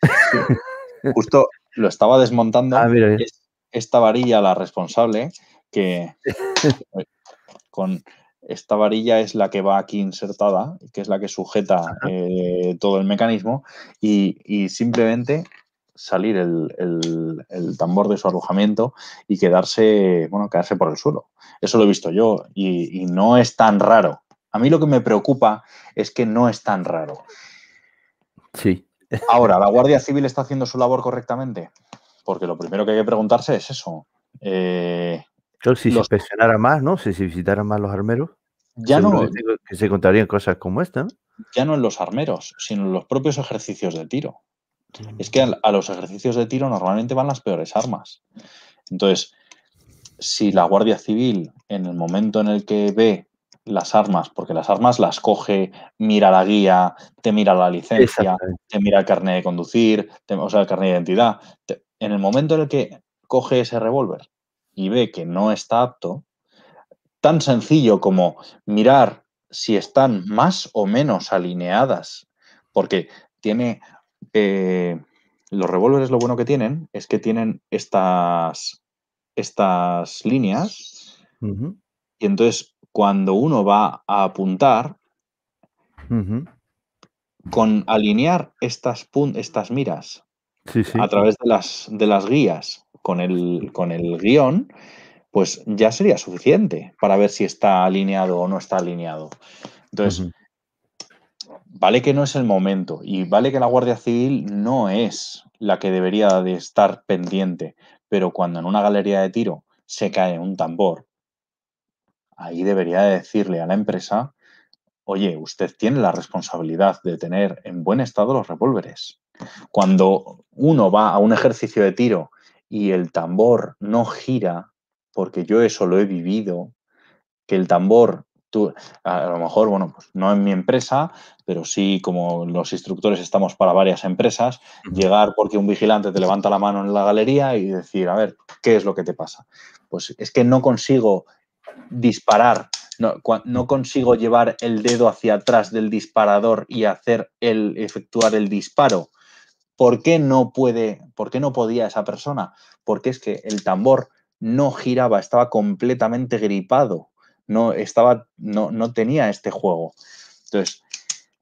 [laughs] justo lo estaba desmontando. Ah, esta varilla, la responsable, que con esta varilla es la que va aquí insertada, que es la que sujeta eh, todo el mecanismo, y, simplemente salir el, tambor de su alojamiento y quedarse, bueno, quedarse por el suelo. Eso lo he visto yo y, no es tan raro. A mí lo que me preocupa es que no es tan raro. Sí. Ahora, ¿la Guardia Civil está haciendo su labor correctamente? Porque lo primero que hay que preguntarse es eso. Eh, si se inspeccionara más, ¿no? Si se visitaran más los armeros. Ya no. Que se contarían cosas como esta. Ya no en los armeros, sino en los propios ejercicios de tiro. Mm. Es que a los ejercicios de tiro normalmente van las peores armas. Entonces, si la Guardia Civil, en el momento en el que ve las armas, porque las armas las coge, mira la guía, te mira la licencia, te mira el carnet de conducir, o sea, el carnet de identidad, en el momento en el que coge ese revólver y ve que no está apto, tan sencillo como mirar si están más o menos alineadas, porque tiene... Eh, los revólveres lo bueno que tienen es que tienen estas, estas líneas y entonces cuando uno va a apuntar, con alinear estas, estas miras a través de las, de las guías con el, con el guión, pues ya sería suficiente para ver si está alineado o no está alineado. Entonces, vale que no es el momento y vale que la Guardia Civil no es la que debería de estar pendiente, pero cuando en una galería de tiro se cae un tambor, ahí debería decirle a la empresa, oye, usted tiene la responsabilidad de tener en buen estado los revólveres. Cuando uno va a un ejercicio de tiro y el tambor no gira, porque yo eso lo he vivido, que el tambor, tú, a lo mejor, bueno, pues no en mi empresa, pero sí como los instructores estamos para varias empresas, llegar porque un vigilante te levanta la mano en la galería y decir, a ver, ¿qué es lo que te pasa? Pues es que no consigo disparar no, no, consigo llevar el dedo hacia atrás del disparador y hacer el efectuar el disparo. ¿Por qué no puede, por qué no podía esa persona? Porque es que el tambor no giraba, estaba completamente gripado, no, estaba, no, tenía este juego. Entonces,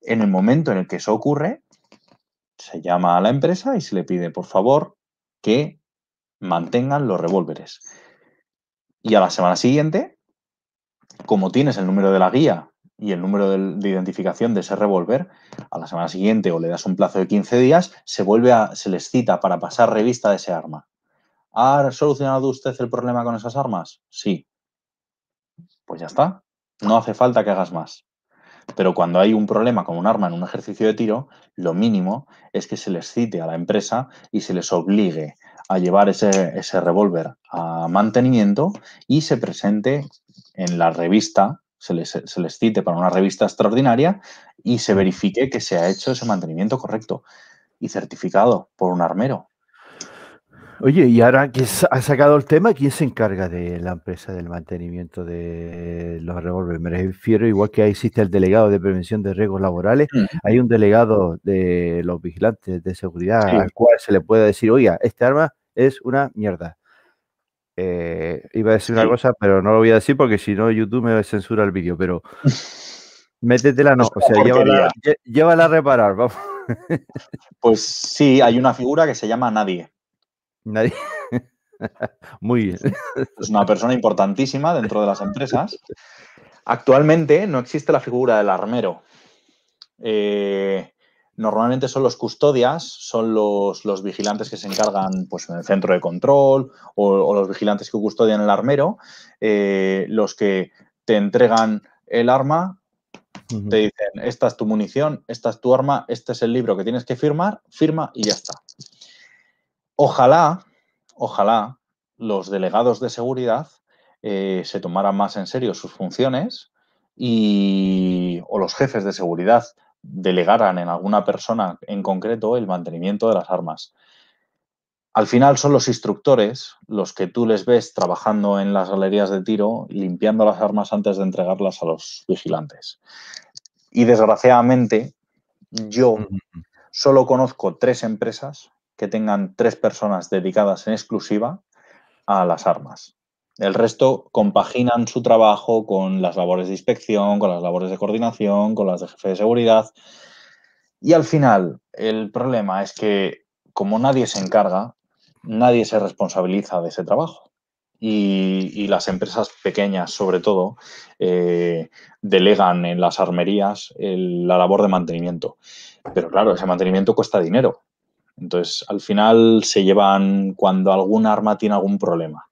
en el momento en el que eso ocurre, se llama a la empresa y se le pide, por favor, que mantengan los revólveres. Y a la semana siguiente, como tienes el número de la guía y el número de, identificación de ese revólver, a la semana siguiente o le das un plazo de 15 días, se vuelve a, se les cita para pasar revista de ese arma. ¿Ha solucionado usted el problema con esas armas? Sí. Pues ya está. No hace falta que hagas más. Pero cuando hay un problema con un arma en un ejercicio de tiro, lo mínimo es que se les cite a la empresa y se les obligue a llevar ese, revólver a mantenimiento y se presente en la revista, se les cite para una revista extraordinaria y se verifique que se ha hecho ese mantenimiento correcto y certificado por un armero. Oye, y ahora que ha sacado el tema, ¿quién se encarga de la empresa del mantenimiento de los revólveres? Me refiero, igual que existe el delegado de prevención de riesgos laborales, mm. hay un delegado de los vigilantes de seguridad al cual se le puede decir, oiga, este arma es una mierda. Eh, iba a decir una cosa, pero no lo voy a decir porque si no YouTube me censura el vídeo, pero [laughs] métetela no, o sea, llévala, llévala a reparar, vamos. Pues sí, hay una figura que se llama Nadie Nadie. [laughs] Muy bien. Es una persona importantísima dentro de las empresas. Actualmente no existe la figura del armero. Eh, normalmente son los custodias, son los, los, vigilantes que se encargan pues, en el centro de control o, los vigilantes que custodian el armero, eh, los que te entregan el arma, te dicen, esta es tu munición, esta es tu arma, este es el libro que tienes que firmar, firma y ya está. Ojalá, ojalá los delegados de seguridad eh, se tomaran más en serio sus funciones y, o los jefes de seguridad delegaran en alguna persona en concreto el mantenimiento de las armas. Al final son los instructores los que tú les ves trabajando en las galerías de tiro, limpiando las armas antes de entregarlas a los vigilantes. Y desgraciadamente, yo solo conozco tres empresas que tengan tres personas dedicadas en exclusiva a las armas. El resto compaginan su trabajo con las labores de inspección, con las labores de coordinación, con las de jefe de seguridad. Y al final, el problema es que como nadie se encarga, nadie se responsabiliza de ese trabajo. Y, las empresas pequeñas, sobre todo, eh, delegan en las armerías la labor de mantenimiento. Pero claro, ese mantenimiento cuesta dinero entonces, al final se llevan cuando algún arma tiene algún problema,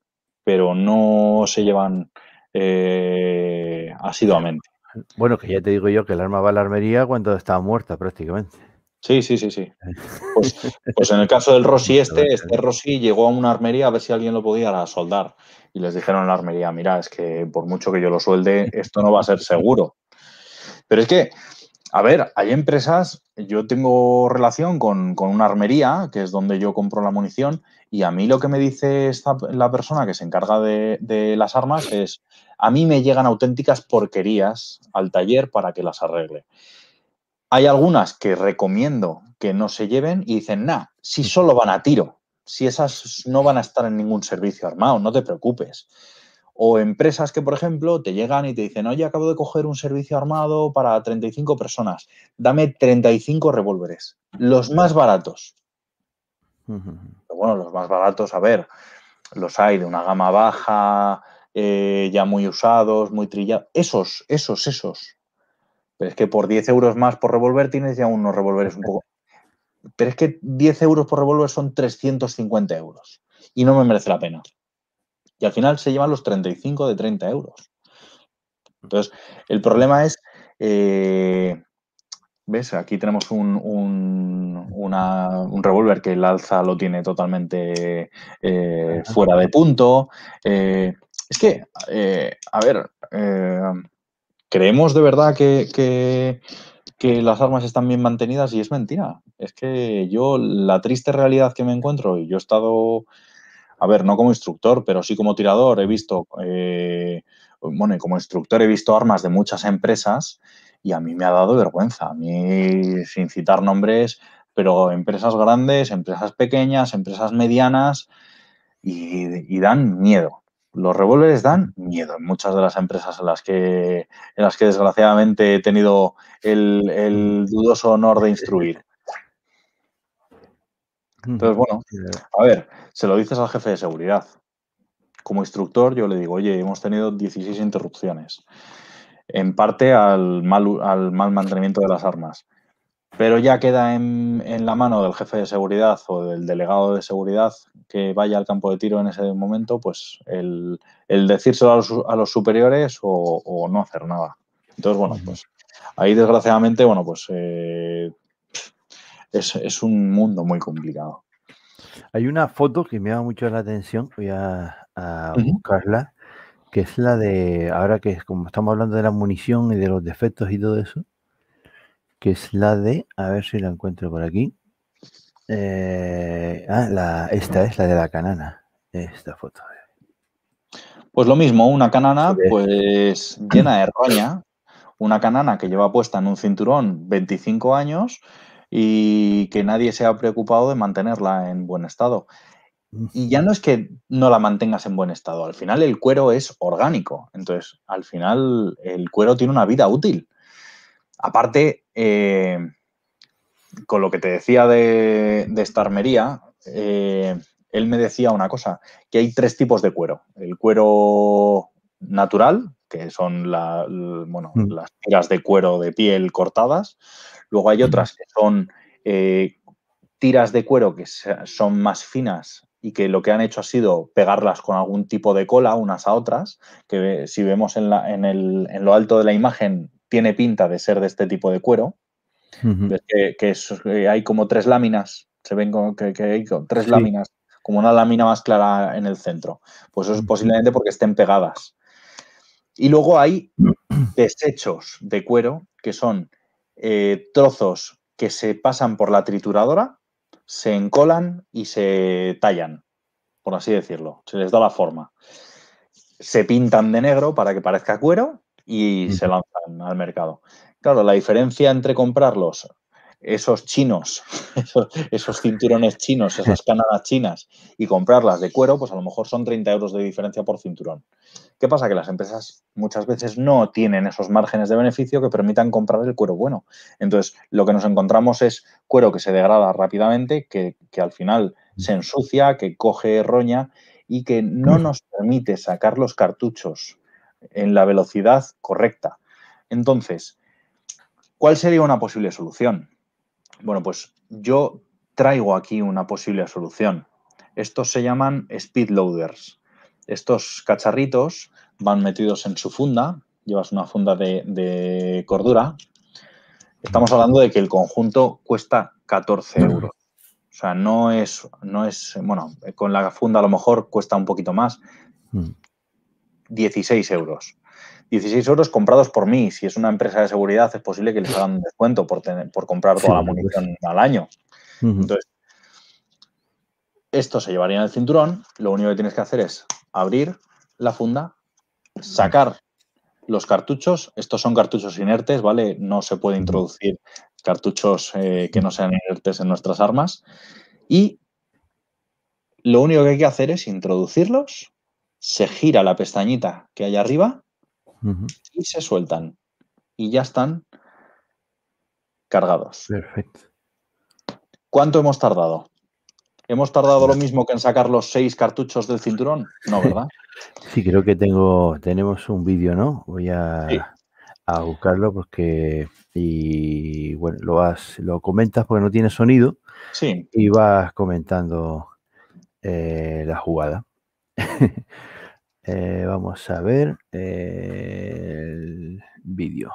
pero no se llevan eh, asiduamente. Bueno, que ya te digo yo que el arma va a la armería cuando está muerta prácticamente. Sí, sí, sí, sí. Pues, pues en el caso del Rossi este, este Rossi llegó a una armería a ver si alguien lo podía soldar. Y les dijeron en la armería, mira, es que por mucho que yo lo suelde, esto no va a ser seguro. Pero es que a ver, hay empresas, yo tengo relación con, una armería, que es donde yo compro la munición, y a mí lo que me dice la persona que se encarga de, de, las armas es, a mí me llegan auténticas porquerías al taller para que las arregle. Hay algunas que recomiendo que no se lleven y dicen, nah, si solo van a tiro, si esas no van a estar en ningún servicio armado, no te preocupes. O empresas que, por ejemplo, te llegan y te dicen, oye, acabo de coger un servicio armado para 35 personas, dame 35 revólveres, los más baratos. bueno, los más baratos, a ver, los hay de una gama baja, eh, ya muy usados, muy trillados, esos, esos, esos. Pero es que por 10 euros más por revólver tienes ya unos revólveres un poco... [laughs] Pero es que 10 euros por revólver son 350 euros y no me merece la pena y al final se llevan los 35 de 30 euros. Entonces, el problema es, eh, ¿ves? Aquí tenemos un, revólver que el alza lo tiene totalmente eh, fuera de punto. Eh, es que, a ver, creemos de verdad que, las armas están bien mantenidas y es mentira. Es que yo, la triste realidad que me encuentro, y yo he estado a ver, no como instructor, pero sí como tirador, he visto, eh, bueno, como instructor he visto armas de muchas empresas y a mí me ha dado vergüenza, a mí sin citar nombres, pero empresas grandes, empresas pequeñas, empresas medianas y, dan miedo. Los revólveres dan miedo en muchas de las empresas en las que, en las que desgraciadamente he tenido el dudoso honor de instruir. Entonces, bueno, a ver, se lo dices al jefe de seguridad. Como instructor, yo le digo, oye, hemos tenido 16 interrupciones. En parte al mal, mantenimiento de las armas. Pero ya queda en, la mano del jefe de seguridad o del delegado de seguridad que vaya al campo de tiro en ese momento, pues el, decírselo a los, superiores o, no hacer nada. Entonces, bueno, pues ahí desgraciadamente, bueno, pues eh, es, un mundo muy complicado. Hay una foto que me llama mucho la atención, voy a, buscarla, que es la de, ahora que como estamos hablando de la munición y de los defectos y todo eso, que es la de, a ver si la encuentro por aquí. Eh, ah, esta es la de la canana, esta foto. Pues lo mismo, una canana pues llena de roña, una canana que lleva puesta en un cinturón 25 años, y que nadie se ha preocupado de mantenerla en buen estado. Y ya no es que no la mantengas en buen estado, al final el cuero es orgánico, entonces al final el cuero tiene una vida útil. Aparte, eh, con lo que te decía de, de esta armería, eh, él me decía una cosa, que hay tres tipos de cuero. El cuero natural, que son mm. las tiras de cuero de piel cortadas, Luego hay otras que son eh, tiras de cuero que son más finas y que lo que han hecho ha sido pegarlas con algún tipo de cola unas a otras, que si vemos en, lo alto de la imagen tiene pinta de ser de este tipo de cuero, que, eh, hay como tres láminas, se ven como tres láminas, como una lámina más clara en el centro. Pues eso es posiblemente porque estén pegadas. Y luego hay desechos de cuero que son eh, trozos que se pasan por la trituradora, se encolan y se tallan, por así decirlo. Se les da la forma. Se pintan de negro para que parezca cuero y se lanzan al mercado. Claro, la diferencia entre comprarlos esos chinos, [laughs] esos, cinturones chinos, esas [laughs] canadas chinas y comprarlas de cuero, pues a lo mejor son 30 euros de diferencia por cinturón. ¿Qué pasa? Que las empresas muchas veces no tienen esos márgenes de beneficio que permitan comprar el cuero bueno. Entonces, lo que nos encontramos es cuero que se degrada rápidamente, que, que al final se mm. ensucia, que coge roña y que no mm. nos permite sacar los cartuchos en la velocidad correcta. Entonces, ¿cuál sería una posible solución? Bueno, pues yo traigo aquí una posible solución. Estos se llaman speed loaders. Estos cacharritos van metidos en su funda, llevas una funda de, cordura. Estamos hablando de que el conjunto cuesta 14 euros. O sea, no es, no es, bueno, con la funda a lo mejor cuesta un poquito más. 16 mm. euros. 16 euros comprados por mí. Si es una empresa de seguridad, es posible que les hagan un descuento por, por comprar toda la pues. munición al año. Entonces, esto se llevaría en el cinturón. Lo único que tienes que hacer es abrir la funda, sacar los cartuchos. Estos son cartuchos inertes, ¿vale? No se puede introducir cartuchos eh, que no sean inertes en nuestras armas. Y lo único que hay que hacer es introducirlos. Se gira la pestañita que hay arriba y se sueltan y ya están cargados. Perfecto. ¿Cuánto hemos tardado? ¿Hemos tardado lo mismo que en sacar los seis cartuchos del cinturón? No, ¿verdad? [laughs] Sí, creo que tengo, tenemos un vídeo, ¿no? Voy a, buscarlo porque y bueno, lo has, lo comentas porque no tiene sonido. Sí. Y vas comentando eh, la jugada. [laughs] Eh, vamos a ver el vídeo.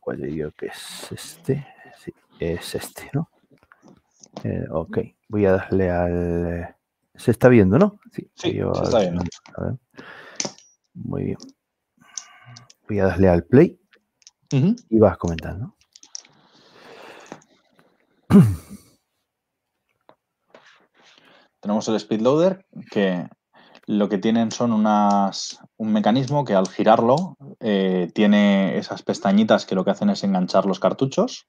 ¿Cuál yo que es este? Sí, es este, ¿no? Eh, ok, voy a darle al... ¿Se está viendo, no? Sí, se está viendo. Muy bien. Voy a darle al play y vas comentando. Tenemos el speedloader que lo que tienen son un mecanismo que al girarlo eh, tiene esas pestañitas que lo que hacen es enganchar los cartuchos.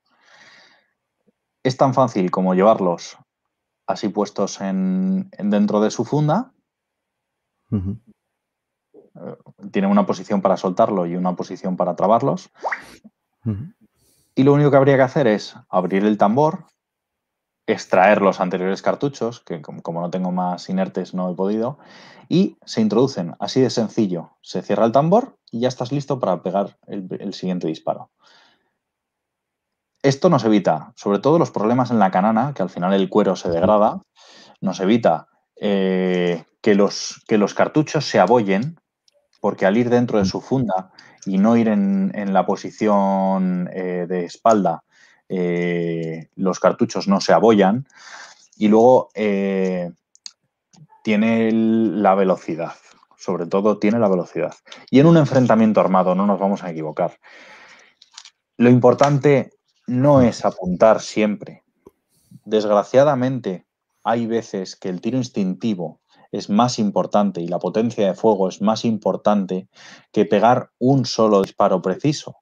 Es tan fácil como llevarlos así puestos en, dentro de su funda. tienen eh, tiene una posición para soltarlo y una posición para trabarlos. Y lo único que habría que hacer es abrir el tambor, extraer los anteriores cartuchos, que como no tengo más inertes no he podido, y se introducen así de sencillo. Se cierra el tambor y ya estás listo para pegar el, siguiente disparo. Esto nos evita, sobre todo, los problemas en la canana, que al final el cuero se degrada, nos evita eh, que, los, que los cartuchos se abollen, porque al ir dentro de su funda y no ir en, la posición eh, de espalda eh, los cartuchos no se abollan y luego eh, tiene la velocidad, sobre todo tiene la velocidad. Y en un enfrentamiento armado, no nos vamos a equivocar, lo importante no es apuntar siempre. Desgraciadamente, hay veces que el tiro instintivo es más importante y la potencia de fuego es más importante que pegar un solo disparo preciso.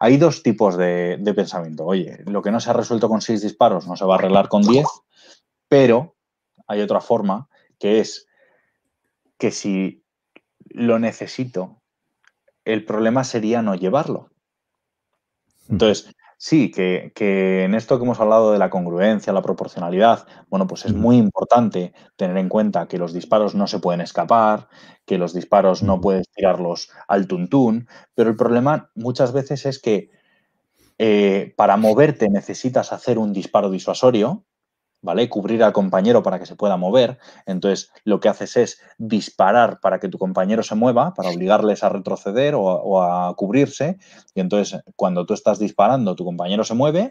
Hay dos tipos de, pensamiento. Oye, lo que no se ha resuelto con seis disparos no se va a arreglar con diez, pero hay otra forma que es que si lo necesito, el problema sería no llevarlo. Hmm. Entonces, Sí, que, en esto que hemos hablado de la congruencia, la proporcionalidad, bueno, pues es muy importante tener en cuenta que los disparos no se pueden escapar, que los disparos no puedes tirarlos al tuntún, pero el problema muchas veces es que eh, para moverte necesitas hacer un disparo disuasorio, ¿vale? Cubrir al compañero para que se pueda mover. Entonces, lo que haces es disparar para que tu compañero se mueva, para obligarles a retroceder o, o a cubrirse. Y entonces, cuando tú estás disparando, tu compañero se mueve.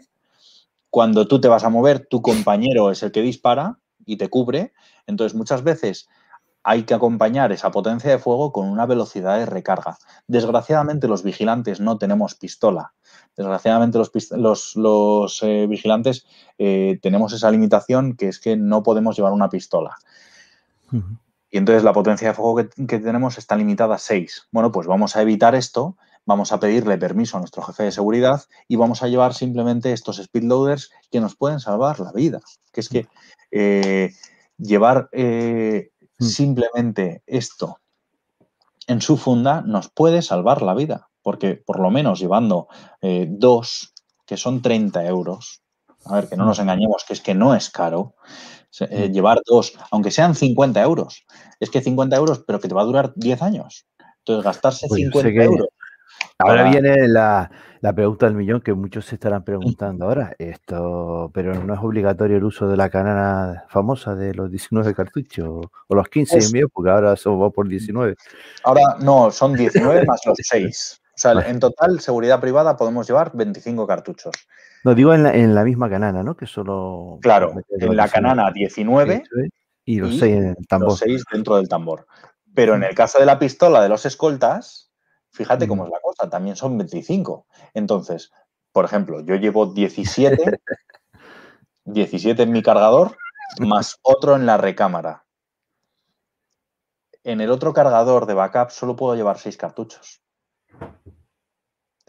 Cuando tú te vas a mover, tu compañero es el que dispara y te cubre. Entonces, muchas veces hay que acompañar esa potencia de fuego con una velocidad de recarga. Desgraciadamente los vigilantes no tenemos pistola. Desgraciadamente los, eh, vigilantes eh, tenemos esa limitación que es que no podemos llevar una pistola. Y entonces la potencia de fuego que, tenemos está limitada a 6. Bueno, pues vamos a evitar esto, vamos a pedirle permiso a nuestro jefe de seguridad y vamos a llevar simplemente estos speedloaders que nos pueden salvar la vida. Que es que eh, llevar Mm. Simplemente esto en su funda nos puede salvar la vida, porque por lo menos llevando eh, dos, que son 30 euros, a ver, que no nos mm. engañemos, que es que no es caro eh, mm. llevar dos, aunque sean 50 euros, es que 50 euros, pero que te va a durar 10 años. Entonces, gastarse 50 pues euros Ahora, viene la, pregunta del millón que muchos se estarán [laughs] preguntando ahora. Esto, pero no es obligatorio el uso de la canana famosa de los 19 cartuchos o los 15 porque en mi porque ahora somos por 19. Ahora no, son 19 más los 6. [laughs] O sea, en total, seguridad privada podemos llevar 25 cartuchos. No, digo en la, misma canana, ¿no? Que solo. Claro, en la canana 19. y los 6 en el Los 6 dentro del tambor. Pero en el caso de la pistola de los escoltas, Fíjate cómo mm. es la cosa, también son 25. Entonces, por ejemplo, yo llevo 17, 17 [laughs] en mi cargador, más otro en la recámara. En el otro cargador de backup solo puedo llevar 6 cartuchos.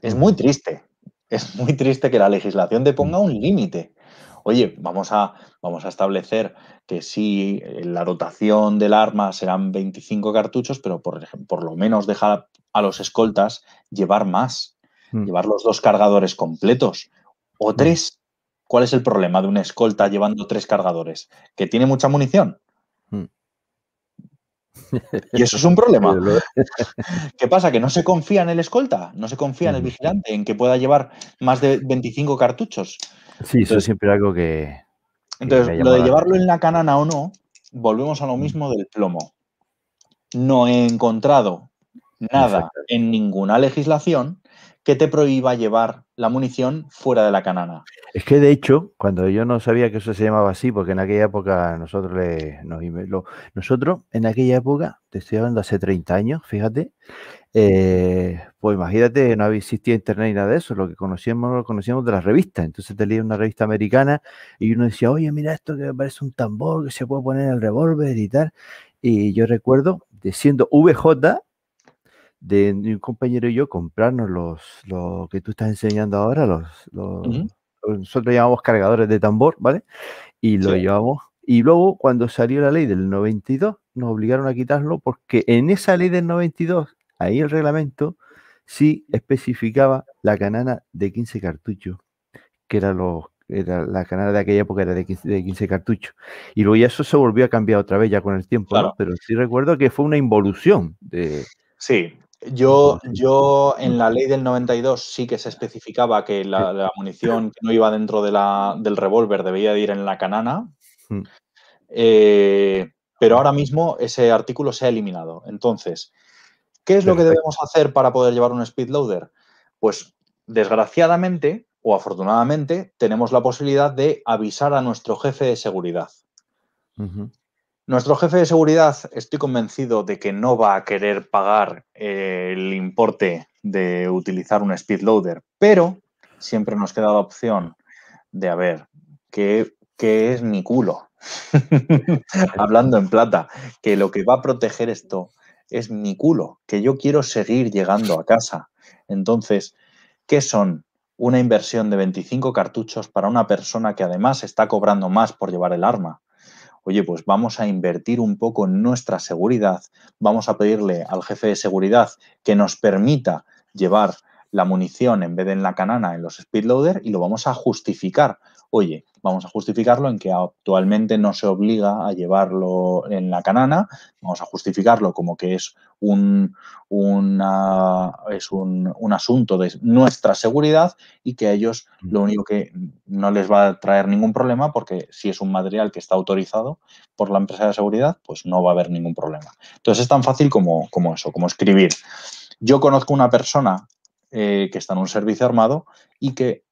Es muy triste, es muy triste que la legislación te ponga un límite. Oye, vamos a, vamos a establecer que sí, eh, la dotación del arma serán 25 cartuchos, pero por, por lo menos deja a los escoltas llevar más, mm. llevar los dos cargadores completos o mm. tres. ¿Cuál es el problema de una escolta llevando tres cargadores? Que tiene mucha munición. Mm. Y eso es un problema. [laughs] [laughs] ¿Qué pasa? Que no se confía en el escolta, no se confía en el vigilante, en que pueda llevar más de 25 cartuchos. Sí, eso es siempre algo que entonces, lo de llevarlo en la canana o no, volvemos a lo mismo del plomo. No he encontrado nada en ninguna legislación que te prohíba llevar la munición fuera de la canana. Es que de hecho, cuando yo no sabía que eso se llamaba así, porque en aquella época nosotros nos, nosotros en aquella época, te estoy hablando hace 30 años, fíjate, eh, pues imagínate, no había existido internet ni nada de eso, lo que conocíamos lo conocíamos de las revistas, entonces te leía una revista americana y uno decía, oye, mira esto que parece un tambor que se puede poner en el revólver y tal, y yo recuerdo, siendo VJ, de un compañero y yo comprarnos los, que tú estás enseñando ahora, los, nosotros llamamos cargadores de tambor, ¿vale? Y lo llevamos. Y luego, cuando salió la ley del 92, nos obligaron a quitarlo porque en esa ley del 92, ahí el reglamento, sí especificaba la canana de 15 cartuchos, que era los era la canana de aquella época era de 15, de cartuchos. Y luego ya eso se volvió a cambiar otra vez ya con el tiempo, Pero sí recuerdo que fue una involución de... Sí, yo, yo en la ley del 92 sí que se especificaba que la, munición que no iba dentro de del revólver debía ir en la canana, mm. eh, pero ahora mismo ese artículo se ha eliminado. Entonces, ¿qué es lo que debemos hacer para poder llevar un speed loader? Pues desgraciadamente o afortunadamente tenemos la posibilidad de avisar a nuestro jefe de seguridad. Nuestro jefe de seguridad estoy convencido de que no va a querer pagar eh, el importe de utilizar un speed loader, pero siempre nos queda la opción de a ver qué, qué es mi culo. [laughs] Hablando en plata, que lo que va a proteger esto es mi culo, que yo quiero seguir llegando a casa. Entonces, ¿qué son? Una inversión de 25 cartuchos para una persona que además está cobrando más por llevar el arma oye, pues vamos a invertir un poco en nuestra seguridad, vamos a pedirle al jefe de seguridad que nos permita llevar la munición en vez de en la canana en los speedloader y lo vamos a justificar oye, vamos a justificarlo en que actualmente no se obliga a llevarlo en la canana, vamos a justificarlo como que es un, es un, asunto de nuestra seguridad y que a ellos lo único que no les va a traer ningún problema porque si es un material que está autorizado por la empresa de seguridad, pues no va a haber ningún problema. Entonces es tan fácil como, como eso, como escribir. Yo conozco una persona eh, que está en un servicio armado y que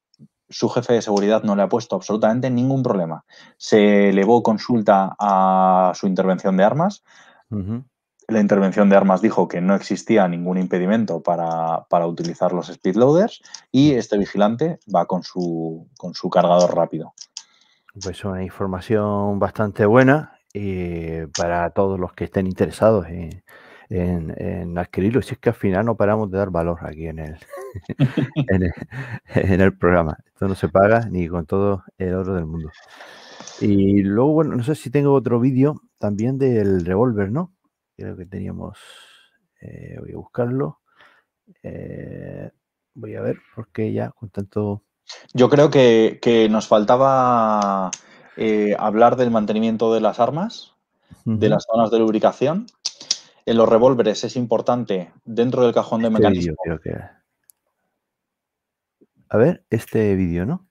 su jefe de seguridad no le ha puesto absolutamente ningún problema. Se elevó consulta a su intervención de armas. La intervención de armas dijo que no existía ningún impedimento para, utilizar los speed loaders y mm. este vigilante va con su, con su cargador rápido. Pues una información bastante buena eh, para todos los que estén interesados en, en, adquirirlo, si es que al final no paramos de dar valor aquí [laughs] en el, en, el, programa. Esto no se paga ni con todo el oro del mundo. Y luego, bueno, no sé si tengo otro vídeo también del revólver, ¿no? Creo que teníamos. Eh, voy a buscarlo. Eh, voy a ver, porque ya con tanto. Yo creo que, nos faltaba eh, hablar del mantenimiento de las armas, de las zonas de lubricación en los revólveres es importante dentro del cajón de este mecanismo. A ver, este vídeo, ¿no?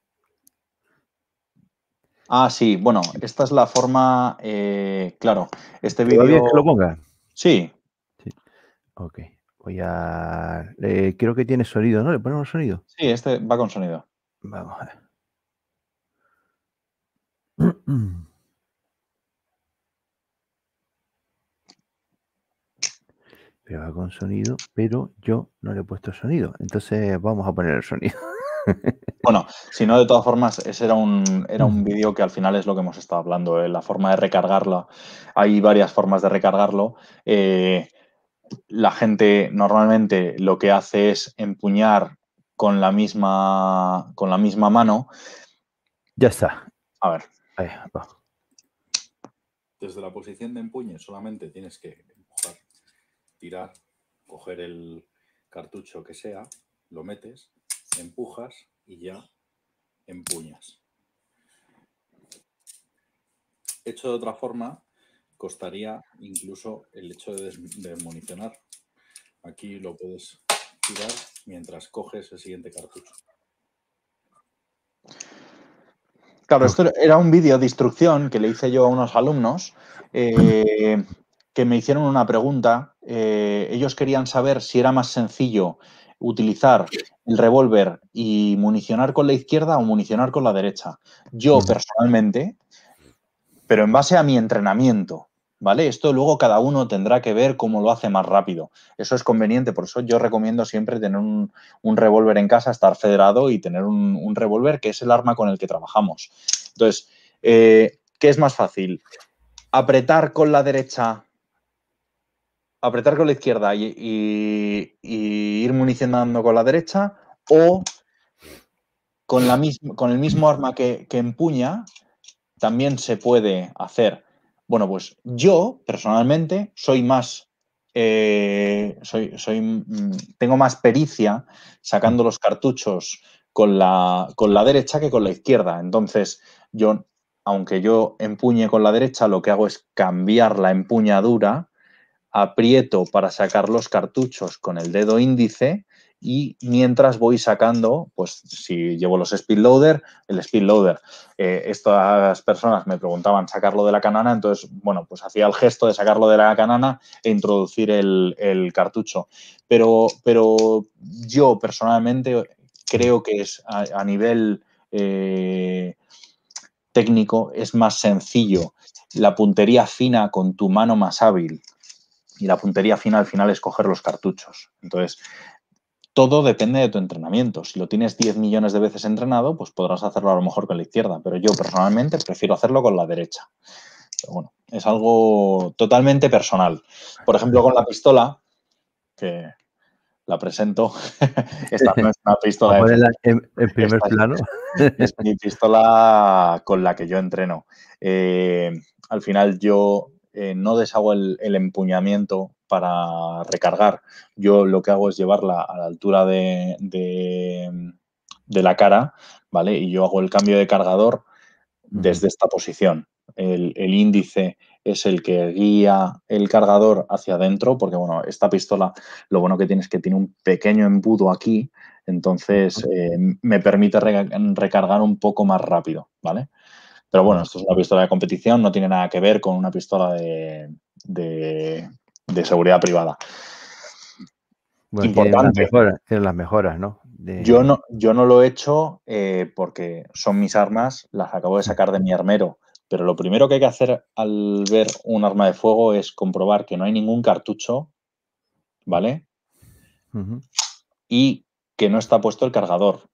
Ah, sí, bueno, esta es la forma, eh, claro, este vídeo... que lo ponga? Sí. Ok, voy a... creo que tiene sonido, ¿no? ¿Le ponemos sonido? Sí, este va con sonido. Vamos a ver. [clears throat] va con sonido, pero yo no le he puesto sonido. Entonces vamos a poner el sonido. [laughs] Bueno, si no, de todas formas, ese era un, era un mm. vídeo que al final es lo que hemos estado hablando, ¿eh? la forma de recargarla. Hay varias formas de recargarlo. Eh, la gente normalmente lo que hace es empuñar con la misma, con la misma mano. Ya está. A ver. Desde la posición de empuñe solamente tienes que tirar, coger el cartucho que sea, lo metes, empujas y ya empuñas. Hecho de otra forma, costaría incluso el hecho de desmunicionar. Aquí lo puedes tirar mientras coges el siguiente cartucho. Claro, esto era un vídeo de instrucción que le hice yo a unos alumnos eh, que me hicieron una pregunta. Eh, ellos querían saber si era más sencillo utilizar el revólver y municionar con la izquierda o municionar con la derecha. Yo personalmente, pero en base a mi entrenamiento, ¿vale? Esto luego cada uno tendrá que ver cómo lo hace más rápido. Eso es conveniente, por eso yo recomiendo siempre tener un, revólver en casa, estar federado y tener un, revólver que es el arma con el que trabajamos. Entonces, eh, ¿qué es más fácil? ¿Apretar con la derecha apretar con la izquierda y, ir municionando con la derecha o con, la con el mismo arma que, empuña también se puede hacer. Bueno, pues yo personalmente soy más eh, soy, soy, mm, tengo más pericia sacando los cartuchos con la, con la, derecha que con la izquierda. Entonces, yo, aunque yo empuñe con la derecha, lo que hago es cambiar la empuñadura aprieto para sacar los cartuchos con el dedo índice y mientras voy sacando, pues si llevo los speedloader, el speedloader. Eh, estas personas me preguntaban sacarlo de la canana, entonces, bueno, pues hacía el gesto de sacarlo de la canana e introducir el, cartucho. Pero, pero yo personalmente creo que es a, nivel eh, técnico es más sencillo la puntería fina con tu mano más hábil y la puntería final al final es coger los cartuchos. Entonces, todo depende de tu entrenamiento. Si lo tienes 10 millones de veces entrenado, pues podrás hacerlo a lo mejor con la izquierda, pero yo personalmente prefiero hacerlo con la derecha. Pero bueno, es algo totalmente personal. Por ejemplo, con la pistola, que la presento, [laughs] esta no es una pistola... primer plano. [laughs] Es mi pistola con la que yo entreno. Eh, al final yo eh, no deshago el, empuñamiento para recargar. Yo lo que hago es llevarla a la altura de, la cara, ¿vale? Y yo hago el cambio de cargador desde esta posición. El, índice es el que guía el cargador hacia adentro, porque bueno, esta pistola lo bueno que tiene es que tiene un pequeño embudo aquí, entonces eh, me permite recargar un poco más rápido, ¿vale? Pero bueno, esto es una pistola de competición, no tiene nada que ver con una pistola de, seguridad privada. Bueno, Importante. las, mejoras, ¿no? Yo, ¿no? yo no lo he hecho eh, porque son mis armas, las acabo de sacar de mi armero. Pero lo primero que hay que hacer al ver un arma de fuego es comprobar que no hay ningún cartucho, ¿vale? Y que no está puesto el cargador.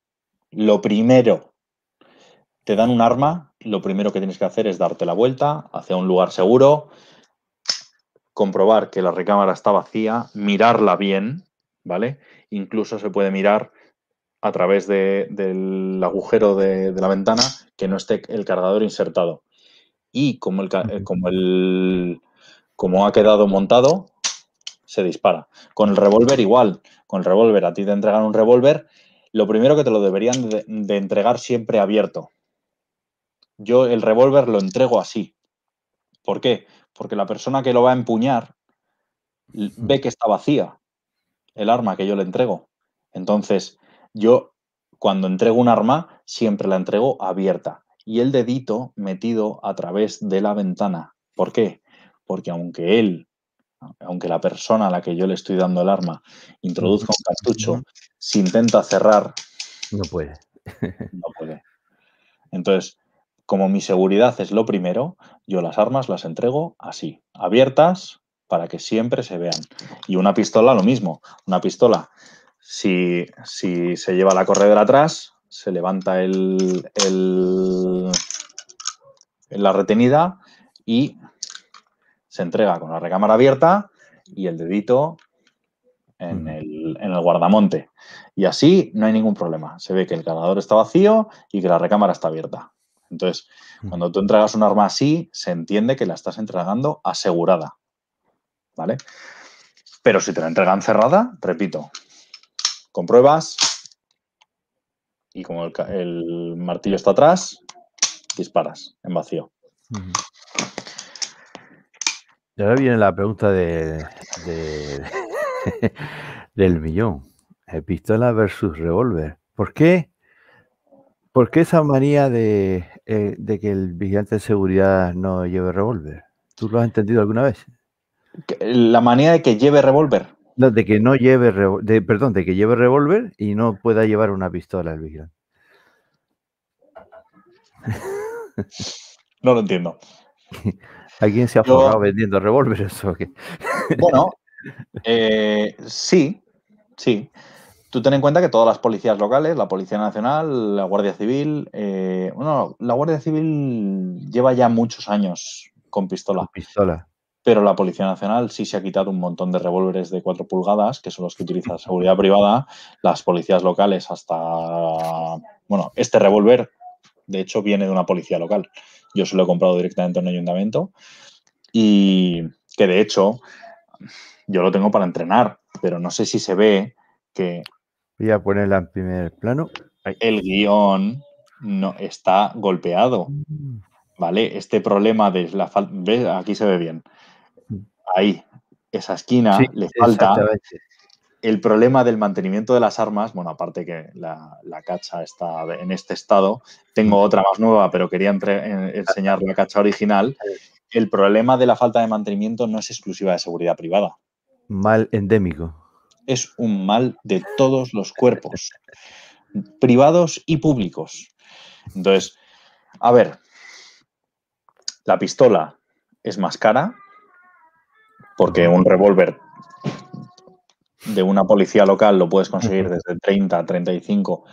Lo primero, te dan un arma lo primero que tienes que hacer es darte la vuelta hacia un lugar seguro, comprobar que la recámara está vacía, mirarla bien, ¿vale? Incluso se puede mirar a través del agujero de, la ventana que no esté el cargador insertado. Y como, eh, como, como ha quedado montado, se dispara. Con el revólver igual. Con el revólver, a ti te entregan un revólver, lo primero que te lo deberían de entregar siempre abierto, yo el revólver lo entrego así. ¿Por qué? Porque la persona que lo va a empuñar ve que está vacía el arma que yo le entrego. Entonces, yo cuando entrego un arma, siempre la entrego abierta y el dedito metido a través de la ventana. ¿Por qué? Porque aunque él, aunque la persona a la que yo le estoy dando el arma introduzca un cartucho, si intenta cerrar... No puede. No puede. Entonces, como mi seguridad es lo primero, yo las armas las entrego así, abiertas para que siempre se vean. Y una pistola lo mismo, una pistola, si, se lleva la corredera atrás, se levanta el, la retenida y se entrega con la recámara abierta y el dedito en mm. el, en el, guardamonte. Y así no hay ningún problema. Se ve que el cargador está vacío y que la recámara está abierta. Entonces, mm. cuando tú entregas un arma así, se entiende que la estás entregando asegurada. ¿Vale? Pero si te la entregan cerrada, repito, compruebas y como el, martillo está atrás, disparas en vacío. Y ahora viene la pregunta de, [laughs] del millón. Eh, pistola versus revólver. ¿Por qué? ¿Por qué esa manía de eh, de que el vigilante de seguridad no lleve revólver. ¿Tú lo has entendido alguna vez? La manera de que lleve revólver. No, de que no lleve de, perdón, de que lleve revólver y no pueda llevar una pistola el vigilante. No lo entiendo. ¿Alguien [laughs] se ha forrado vendiendo revólveres o qué? Bueno, [laughs] eh, sí, sí. Tú ten en cuenta que todas las policías locales, la Policía Nacional, la Guardia Civil, eh, bueno, la Guardia Civil lleva ya muchos años con pistola. pistolas. Pero la Policía Nacional sí se ha quitado un montón de revólveres de cuatro pulgadas, que son los que utiliza la seguridad privada. Las policías locales hasta... Bueno, este revólver, de hecho, viene de una policía local. Yo se lo he comprado directamente en un ayuntamiento. Y que, de hecho, yo lo tengo para entrenar, pero no sé si se ve que Voy a ponerla en primer plano. El guión no, está golpeado. Mm. ¿Vale? Este problema de la falta. Aquí se ve bien. Mm. Ahí, esa esquina le falta. El problema del mantenimiento de las armas, bueno, aparte que la, cacha está en este estado, tengo mm. otra más nueva, pero quería eh, enseñar la cacha original. El problema de la falta de mantenimiento no es exclusiva de seguridad privada. Mal endémico es un mal de todos los cuerpos, privados y públicos. Entonces, a ver, la pistola es más cara, porque un revólver de una policía local lo puedes conseguir desde 30, 35,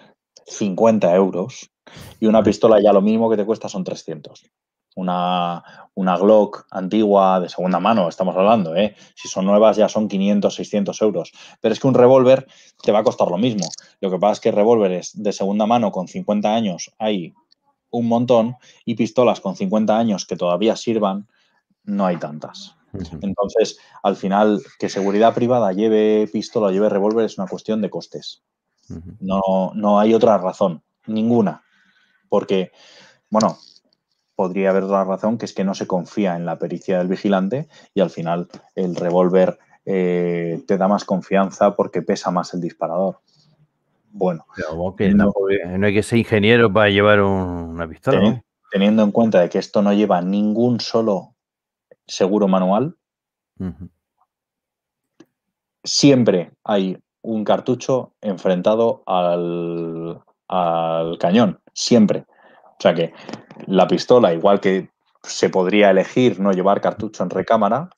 50 euros, y una pistola ya lo mínimo que te cuesta son 300 una, una Glock antigua de segunda mano, estamos hablando, ¿eh? si son nuevas ya son 500, 600 euros, pero es que un revólver te va a costar lo mismo. Lo que pasa es que revólveres de segunda mano con 50 años hay un montón y pistolas con 50 años que todavía sirvan, no hay tantas. Entonces, al final, que seguridad privada lleve pistola, lleve revólver es una cuestión de costes. No, no hay otra razón, ninguna. Porque, bueno, podría haber otra razón, que es que no se confía en la pericia del vigilante y al final el revólver eh, te da más confianza porque pesa más el disparador. Bueno, no, hay que ser ingeniero para llevar una pistola. Teniendo, en cuenta de que esto no lleva ningún solo seguro manual, siempre hay un cartucho enfrentado al cañón, siempre sea que la pistola, igual que se podría elegir no llevar cartucho en recámara,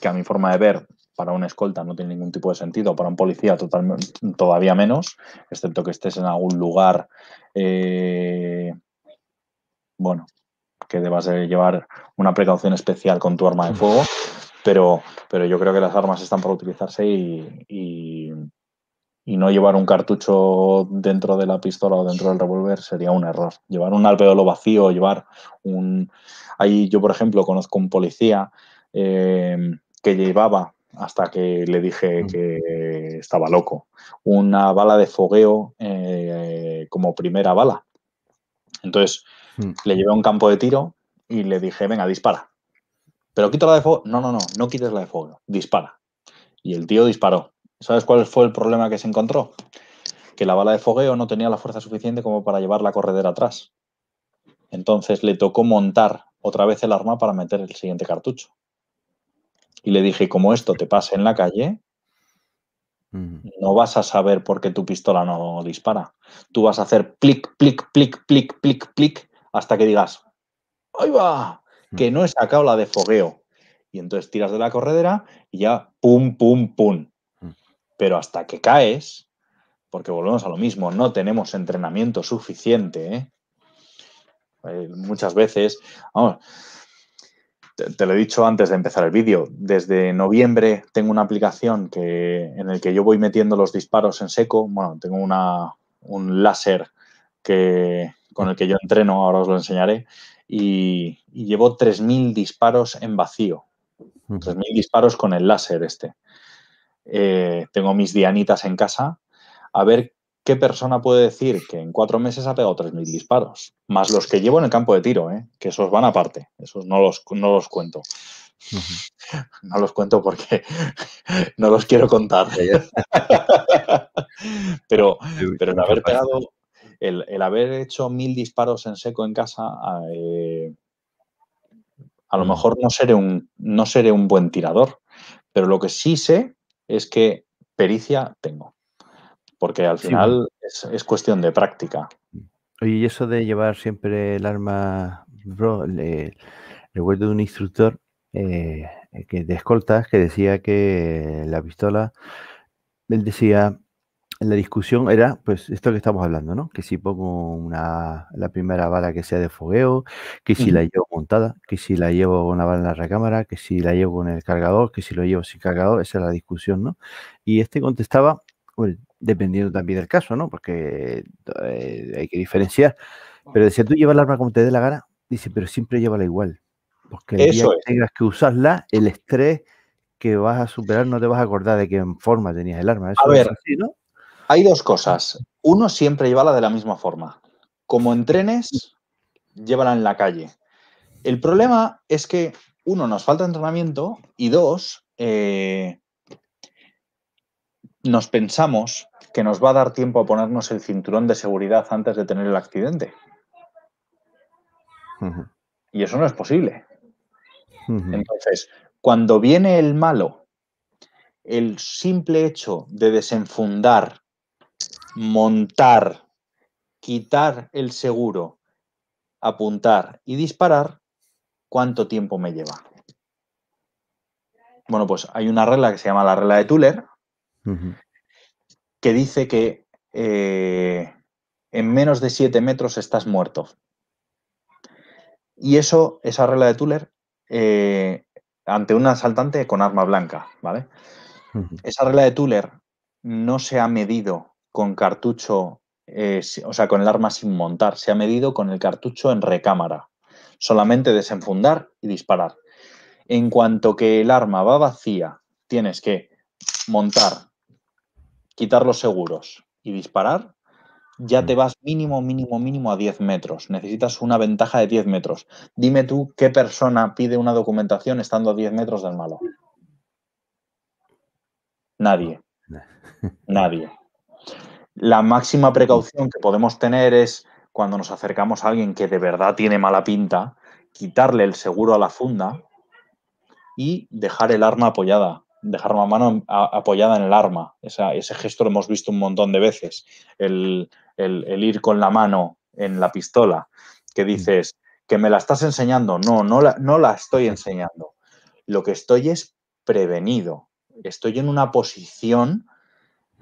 que a mi forma de ver, para un escolta no tiene ningún tipo de sentido, para un policía todavía menos, excepto que estés en algún lugar, eh, bueno, que debas llevar una precaución especial con tu arma de fuego, pero, pero yo creo que las armas están para utilizarse y y no llevar un cartucho dentro de la pistola o dentro del revólver sería un error. Llevar un alveolo vacío, llevar un... Ahí yo, por ejemplo, conozco un policía eh, que llevaba, hasta que le dije mm. que estaba loco, una bala de fogueo eh, como primera bala. Entonces, mm. le llevé a un campo de tiro y le dije, venga, dispara. Pero quito la de fogueo. No, no, no, no quites la de fogueo. Dispara. Y el tío disparó. ¿Sabes cuál fue el problema que se encontró? Que la bala de fogueo no tenía la fuerza suficiente como para llevar la corredera atrás. Entonces le tocó montar otra vez el arma para meter el siguiente cartucho. Y le dije, como esto te pase en la calle, no vas a saber por qué tu pistola no dispara. Tú vas a hacer plic, plic, plic, plic, plic, plic, hasta que digas, ay va! Mm. Que no he sacado la de fogueo. Y entonces tiras de la corredera y ya, pum, pum, pum. Pero hasta que caes, porque volvemos a lo mismo, no tenemos entrenamiento suficiente. ¿eh? Eh, muchas veces, vamos, te, lo he dicho antes de empezar el vídeo, desde noviembre tengo una aplicación que, en la que yo voy metiendo los disparos en seco, bueno, tengo un láser que, con el que yo entreno, ahora os lo enseñaré, y, y llevo 3.000 disparos en vacío, 3.000 disparos con el láser este. Eh, tengo mis dianitas en casa, a ver qué persona puede decir que en cuatro meses ha pegado 3.000 disparos, más los que llevo en el campo de tiro, ¿eh? que esos van aparte, esos no los, no los cuento. No los cuento porque [laughs] no los quiero contar. [laughs] pero, pero el haber pegado, el, haber hecho mil disparos en seco en casa, eh, a lo mejor no seré un, no seré un buen tirador, pero lo que sí sé es que pericia tengo. Porque al final es, cuestión de práctica. Y eso de llevar siempre el arma, bro, recuerdo de un instructor eh, que, de escoltas que decía que la pistola, él decía, la discusión era, pues, esto que estamos hablando, ¿no? Que si pongo una, la primera bala que sea de fogueo, que si la llevo montada, que si la llevo con bala en la recámara, que si la llevo con el cargador, que si lo llevo sin cargador, esa era la discusión, ¿no? Y este contestaba, bueno, dependiendo también del caso, ¿no? Porque eh, hay que diferenciar, pero decía, tú llevas el arma como te dé la gana, dice, pero siempre llévala igual, porque el que tengas que usarla, el estrés que vas a superar no te vas a acordar de qué forma tenías el arma. Eso a así, ¿no? Hay dos cosas. Uno, siempre llévala de la misma forma. Como entrenes, llévala en la calle. El problema es que, uno, nos falta entrenamiento y dos, eh, nos pensamos que nos va a dar tiempo a ponernos el cinturón de seguridad antes de tener el accidente. Y eso no es posible. Entonces, cuando viene el malo, el simple hecho de desenfundar montar, quitar el seguro, apuntar y disparar, ¿cuánto tiempo me lleva? Bueno, pues hay una regla que se llama la regla de Tuller, que dice que eh, en menos de 7 metros estás muerto. Y eso, esa regla de Tuller, eh, ante un asaltante con arma blanca, ¿vale? Esa regla de Tuller no se ha medido con cartucho, eh, o sea, con el arma sin montar, se ha medido con el cartucho en recámara. Solamente desenfundar y disparar. En cuanto que el arma va vacía, tienes que montar, quitar los seguros y disparar, ya te mm. vas mínimo, mínimo, mínimo a 10 metros. Necesitas una ventaja de 10 metros. Dime tú qué persona pide una documentación estando a 10 metros del malo. Nadie. [laughs] Nadie. La máxima precaución que podemos tener es cuando nos acercamos a alguien que de verdad tiene mala pinta, quitarle el seguro a la funda y dejar el arma apoyada, dejar la mano apoyada en el arma. ese gesto lo hemos visto un montón de veces, el, ir con la mano en la pistola, que dices, que me la estás enseñando, no, no la, no la estoy enseñando. Lo que estoy es prevenido, estoy en una posición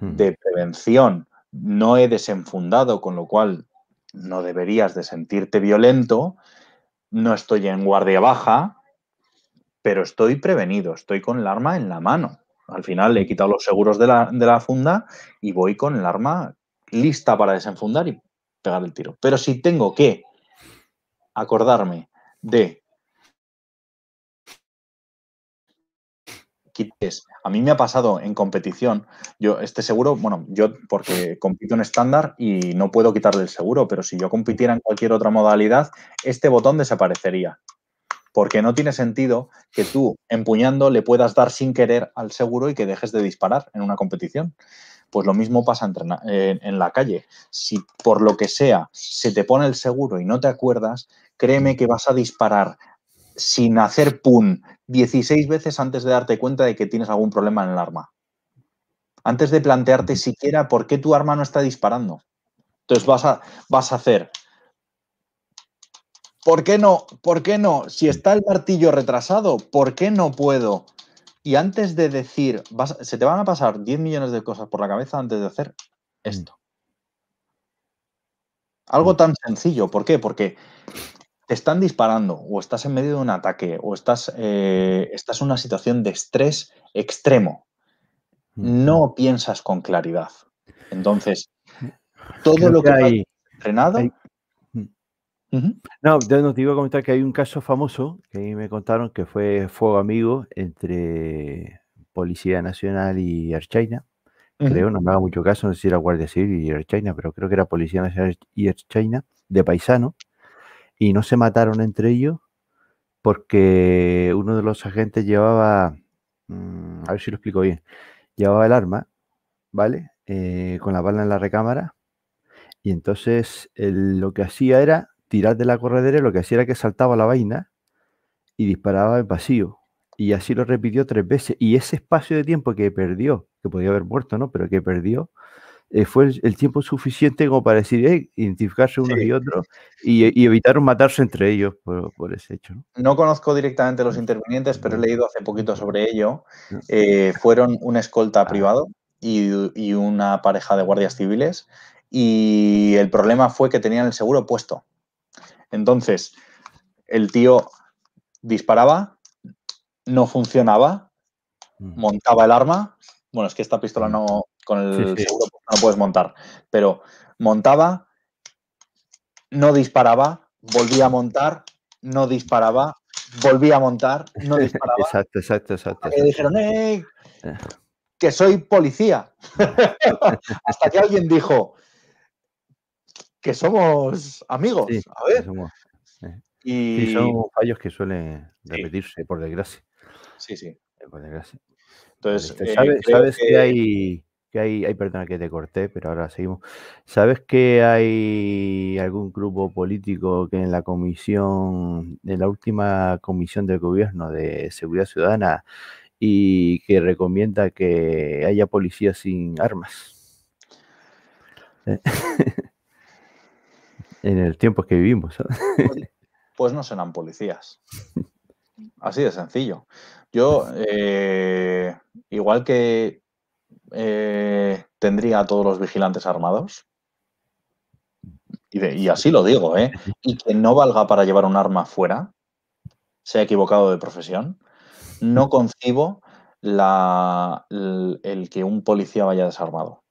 de prevención no he desenfundado, con lo cual no deberías de sentirte violento, no estoy en guardia baja, pero estoy prevenido, estoy con el arma en la mano. Al final le he quitado los seguros de la, de la, funda y voy con el arma lista para desenfundar y pegar el tiro. Pero si tengo que acordarme de A mí me ha pasado en competición, yo este seguro, bueno, yo porque compito en estándar y no puedo quitarle el seguro, pero si yo compitiera en cualquier otra modalidad, este botón desaparecería. Porque no tiene sentido que tú empuñando le puedas dar sin querer al seguro y que dejes de disparar en una competición. Pues lo mismo pasa eh, en, la calle. Si por lo que sea se te pone el seguro y no te acuerdas, créeme que vas a disparar sin hacer pun 16 veces antes de darte cuenta de que tienes algún problema en el arma. Antes de plantearte siquiera por qué tu arma no está disparando. Entonces vas a, vas a hacer. ¿Por qué no? ¿Por qué no? Si está el martillo retrasado, ¿por qué no puedo? Y antes de decir, se te van a pasar 10 millones de cosas por la cabeza antes de hacer esto. Algo mm. tan sencillo. ¿Por qué? Porque te están disparando o estás en medio de un ataque o estás, eh, estás en una situación de estrés extremo, no piensas con claridad. Entonces, todo lo que, hay entrenado... No, no te iba a comentar que hay un caso famoso que me contaron que fue fuego amigo entre Policía Nacional y Archaina creo, no me da mucho caso, decir si era Guardia Civil y Air China, pero creo que era Policía Nacional y Air China, de paisano, y no se mataron entre ellos porque uno de los agentes llevaba, mm, a ver si lo explico bien, llevaba el arma, ¿vale? Eh, con la bala en la recámara y entonces lo que hacía era tirar de la corredera lo que hacía era que saltaba la vaina y disparaba en vacío. Y así lo repitió tres veces. Y ese espacio de tiempo que perdió, que podía haber muerto, ¿no? Pero que perdió, eh, fue el, tiempo suficiente como para decir, identificarse unos y otros y, y, evitaron matarse entre ellos por, ese hecho. ¿no? conozco directamente los intervinientes, pero he leído hace poquito sobre ello. Eh, fueron un escolta ah. privado y, una pareja de guardias civiles y el problema fue que tenían el seguro puesto. Entonces, el tío disparaba, no funcionaba, montaba el arma. Bueno, es que esta pistola no con el no puedes montar. Pero montaba, no disparaba, volvía a montar, no disparaba, volvía a montar, no [laughs] disparaba. exacto, exacto, exacto. Y dijeron, ¡eh! Que soy policía. [laughs] Hasta que alguien dijo que somos amigos. a ver. Eh, y... son fallos que suelen repetirse, por desgracia. Sí, sí. Eh, por desgracia. Entonces, este, eh, sabes, que hay que hay, hay, que te corté, pero ahora seguimos. ¿Sabes que hay algún grupo político que en la comisión, en la última comisión del gobierno de seguridad ciudadana, y que recomienda que haya policías sin armas? Eh, [laughs] en el tiempo que vivimos. Pues, [laughs] pues, no serán policías. [laughs] Así de sencillo. Yo, eh, igual que eh, tendría a todos los vigilantes armados. Y, así lo digo, ¿eh? Y que no valga para llevar un arma fuera, sea equivocado de profesión. No concibo el, que un policía vaya desarmado.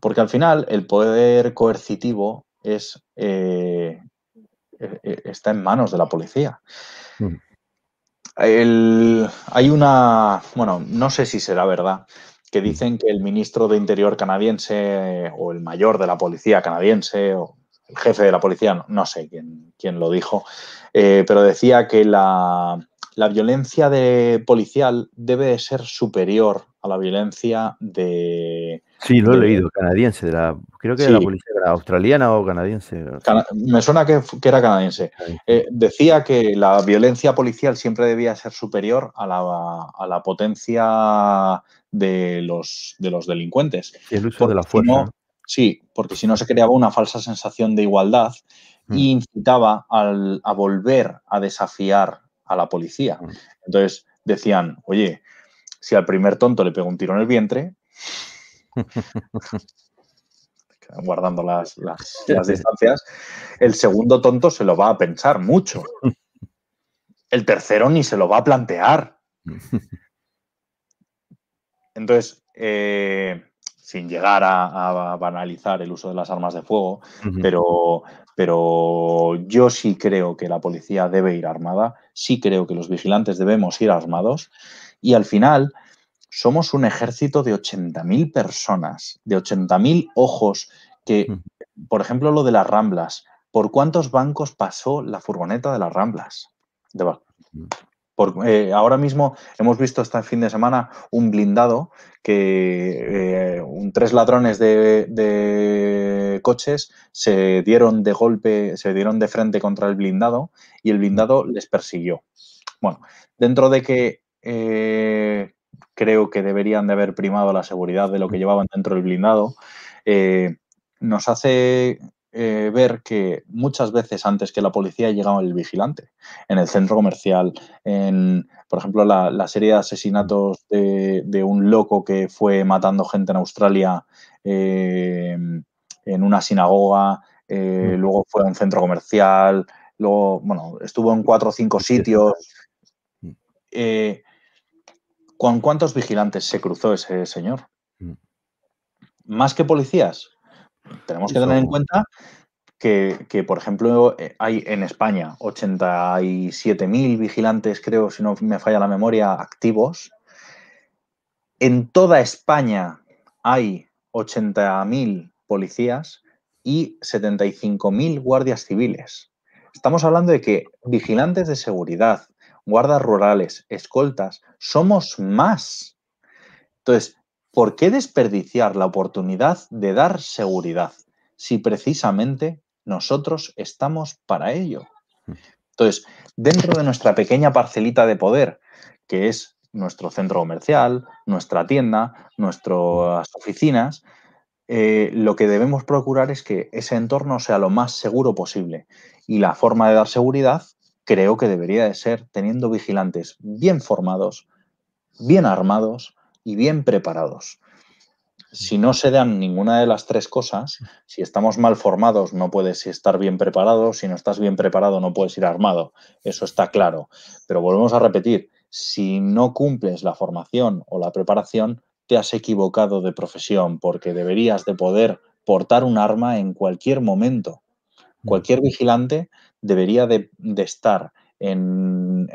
Porque al final el poder coercitivo es, eh, e, e, está en manos de la policía. Mm. hay una, bueno, no sé si será verdad, que dicen que el ministro de Interior canadiense o el mayor de la policía canadiense o el jefe de la policía, no, sé quién, lo dijo, eh, pero decía que la, violencia de policial debe ser superior a la violencia de... Sí, lo he leído, canadiense, de la, creo que de la policía australiana o canadiense. me suena que, era canadiense. Eh, decía que la violencia policial siempre debía ser superior a la, a la potencia de los, de los delincuentes. El uso de la fuerza. sí, porque si no se creaba una falsa sensación de igualdad e incitaba a volver a desafiar a la policía. Mm. Entonces decían, oye, si al primer tonto le pega un tiro en el vientre, [laughs] guardando las, las, las distancias, el segundo tonto se lo va a pensar mucho. [laughs] El tercero ni se lo va a plantear. [laughs] Entonces, eh, sin llegar a, banalizar el uso de las armas de fuego, pero, pero yo sí creo que la policía debe ir armada, sí creo que los vigilantes debemos ir armados y al final somos un ejército de 80.000 personas, de 80.000 ojos que, por ejemplo, lo de las Ramblas, ¿por cuántos bancos pasó la furgoneta de las Ramblas? De, eh, ahora mismo hemos visto este fin de semana un blindado que eh, tres ladrones de, coches se dieron de golpe, se dieron de frente contra el blindado y el blindado les persiguió. Bueno, dentro de que eh, creo que deberían de haber primado la seguridad de lo que llevaban dentro del blindado, nos hace eh, ver que muchas veces antes que la policía llegaba el vigilante en el centro comercial, en, por ejemplo, la, serie de asesinatos de, un loco que fue matando gente en Australia eh, en una sinagoga, eh, mm. luego fue a un centro comercial, luego, bueno, estuvo en cuatro o cinco sitios. Mm. ¿Con cuántos vigilantes se cruzó ese señor? Mm. Más que policías, tenemos que tener en cuenta que, que, por ejemplo, eh, hay en España 87.000 vigilantes, creo, si no me falla la memoria, activos. En toda España hay 80.000 policías y 75.000 guardias civiles. Estamos hablando de que vigilantes de seguridad, guardas rurales, escoltas, somos más. Entonces, ¿Por qué desperdiciar la oportunidad de dar seguridad si precisamente nosotros estamos para ello? Entonces, dentro de nuestra pequeña parcelita de poder, que es nuestro centro comercial, nuestra tienda, nuestras oficinas, eh, lo que debemos procurar es que ese entorno sea lo más seguro posible. Y la forma de dar seguridad creo que debería de ser teniendo vigilantes bien formados, bien armados y bien preparados. Si no se dan ninguna de las tres cosas, si estamos mal formados no puedes estar bien preparado, si no estás bien preparado no puedes ir armado, eso está claro. Pero volvemos a repetir, si no cumples la formación o la preparación, te has equivocado de profesión porque deberías de poder portar un arma en cualquier momento. Mm. Cualquier vigilante debería de, estar en,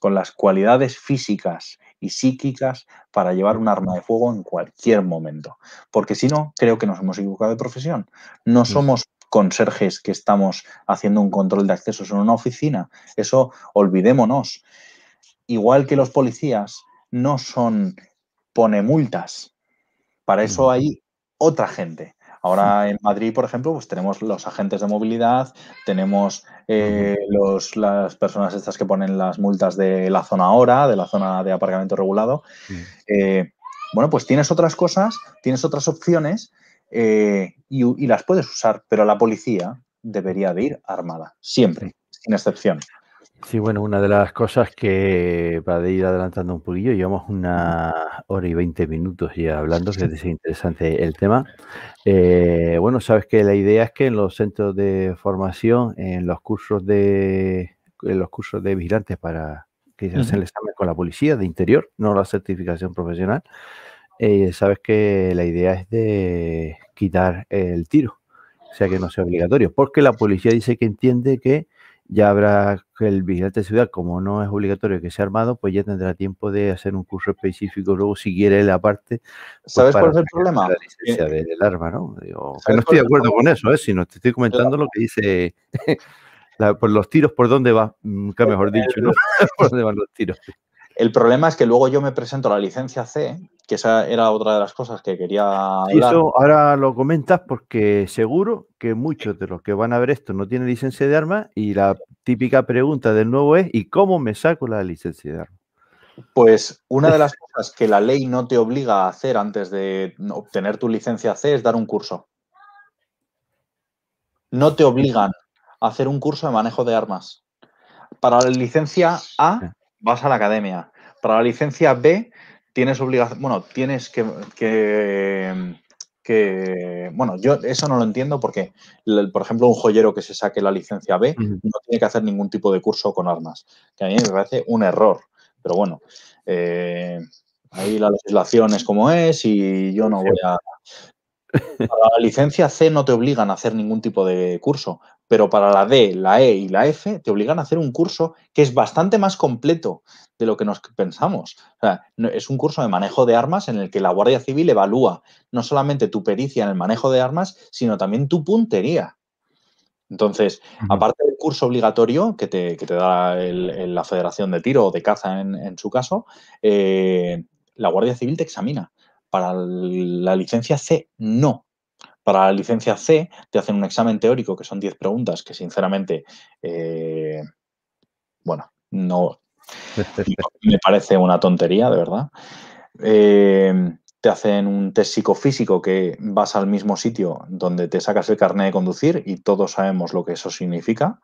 con las cualidades físicas y psíquicas para llevar un arma de fuego en cualquier momento. Porque si no, creo que nos hemos equivocado de profesión. No mm. somos conserjes que estamos haciendo un control de accesos en una oficina. Eso olvidémonos. Igual que los policías no son pone multas. Para eso mm. hay otra gente Ahora en Madrid, por ejemplo, pues tenemos los agentes de movilidad, tenemos eh, las personas estas que ponen las multas de la zona hora, de la zona de aparcamiento regulado. Eh, bueno, pues tienes otras cosas, tienes otras opciones eh, y, y las puedes usar, pero la policía debería de ir armada, siempre, sin excepción. Sí, bueno, una de las cosas que para ir adelantando un pulillo llevamos una hora y veinte minutos ya hablando, que es interesante el tema. Eh, bueno, sabes que la idea es que en los centros de formación, en los cursos de los cursos de vigilantes para que se hacen el examen con la policía de interior, no la certificación profesional, eh, sabes que la idea es de quitar el tiro, o sea que no sea obligatorio, porque la policía dice que entiende que ya habrá el vigilante de ciudad, como no es obligatorio que sea armado, pues ya tendrá tiempo de hacer un curso específico luego si quiere la parte pues ¿Sabes cuál es el problema? La licencia del, arma, ¿no? que no estoy de acuerdo con eso, ¿eh? sino te estoy comentando lo que dice [laughs] por los tiros, por dónde va, nunca [laughs] mejor dicho, ¿no? [laughs] por dónde van los tiros. El problema es que luego yo me presento la licencia C, que esa era otra de las cosas que quería eso ahora lo comentas porque seguro que muchos de los que van a ver esto no tienen licencia de armas y la típica pregunta del nuevo es ¿y cómo me saco la licencia de armas? Pues una de [laughs] las cosas que la ley no te obliga a hacer antes de obtener tu licencia C es dar un curso. No te obligan a hacer un curso de manejo de armas. Para la licencia A vas a la academia. Para la licencia B tienes obligación, bueno, tienes que, que, bueno, yo eso no lo entiendo porque, por ejemplo, un joyero que se saque la licencia B no tiene que hacer ningún tipo de curso con armas, que a mí me parece un error, pero bueno, eh, ahí la legislación es como es y yo no voy a... Para la licencia C no te obligan a hacer ningún tipo de curso, pero para la D, la E y la F te obligan a hacer un curso que es bastante más completo de lo que nos pensamos. es un curso de manejo de armas en el que la Guardia Civil evalúa no solamente tu pericia en el manejo de armas, sino también tu puntería. Entonces, aparte del curso obligatorio que te, da la Federación de Tiro o de Caza en, su caso, eh, la Guardia Civil te examina. Para la licencia C, no. Para la licencia C te hacen un examen teórico que son 10 preguntas que sinceramente, eh, bueno, no, [laughs] me parece una tontería, de verdad. Eh, te hacen un test psicofísico que vas al mismo sitio donde te sacas el carnet de conducir y todos sabemos lo que eso significa.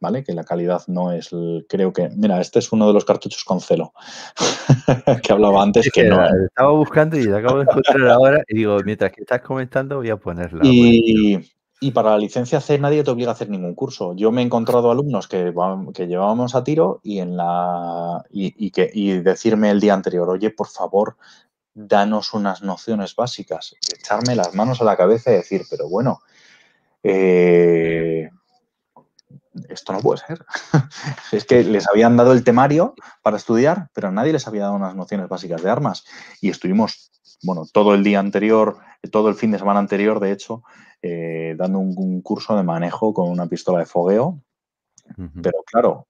¿vale? Que la calidad no es, creo que, mira, este es uno de los cartuchos con celo [laughs] que hablaba antes que no. Estaba buscando y acabo de encontrar ahora y digo, mientras que estás comentando voy a ponerla. Y, para la licencia C nadie te obliga a hacer ningún curso. Yo me he encontrado alumnos que, llevábamos a tiro y en la y, que y decirme el día anterior, oye, por favor, danos unas nociones básicas, echarme las manos a la cabeza y decir, pero bueno, eh, esto no puede ser. [laughs] es que les habían dado el temario para estudiar, pero nadie les había dado unas nociones básicas de armas. Y estuvimos, bueno, todo el día anterior, todo el fin de semana anterior, de hecho, eh, dando un, curso de manejo con una pistola de fogueo. Pero claro,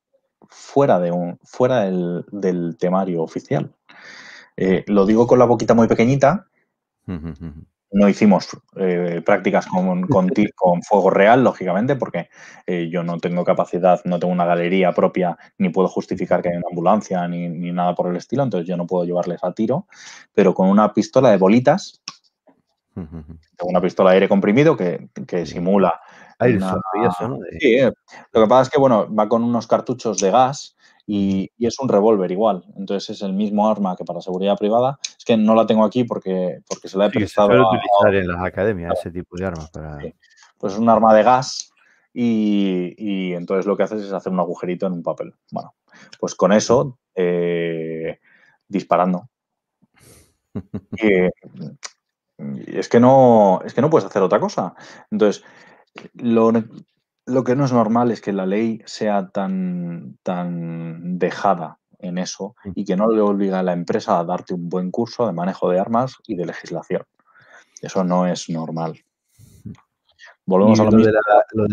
fuera, de un, fuera del, temario oficial. Eh, lo digo con la boquita muy pequeñita, no hicimos eh, prácticas [laughs] con, fuego real, lógicamente, porque eh, yo no tengo capacidad, no tengo una galería propia, ni puedo justificar que haya una ambulancia, ni, nada por el estilo, entonces yo no puedo llevarles a tiro, pero con una pistola de bolitas, con una pistola de aire comprimido que, que simula... Sí, eh, lo que pasa es que, bueno, va con unos cartuchos de gas, y, es un revólver igual. Entonces es el mismo arma que para seguridad privada, es que no la tengo aquí porque, porque se la he sí, prestado. utilizar en las academias ese tipo de armas. Para... Pues es un arma de gas y, entonces lo que haces es hacer un agujerito en un papel. Bueno, pues con eso, eh, disparando. [laughs] Mm, es que no es que no puedes hacer otra cosa. Entonces, lo, que no es normal es que la ley sea tan, tan dejada en eso mm. y que no le obliga a la empresa a darte un buen curso de manejo de armas y de legislación. Eso no es normal. Mm. Volvemos a lo, de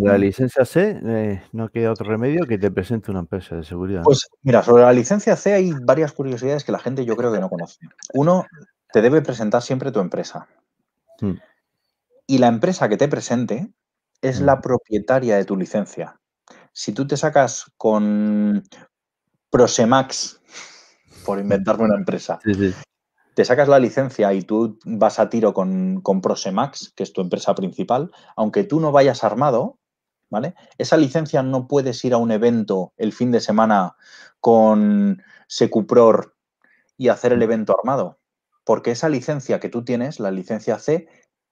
la, licencia C, eh, no queda otro remedio que te presente una empresa de seguridad. Pues mira, sobre la licencia C hay varias curiosidades que la gente yo creo que no conoce. Uno, te debe presentar siempre tu empresa. Mm. Y la empresa que te presente es la propietaria de tu licencia. Si tú te sacas con Prosemax, por inventarme una empresa. Te sacas la licencia y tú vas a tiro con, con Prosemax, que es tu empresa principal, aunque tú no vayas armado, ¿vale? Esa licencia no puedes ir a un evento el fin de semana con Secupror y hacer el evento armado, porque esa licencia que tú tienes, la licencia C,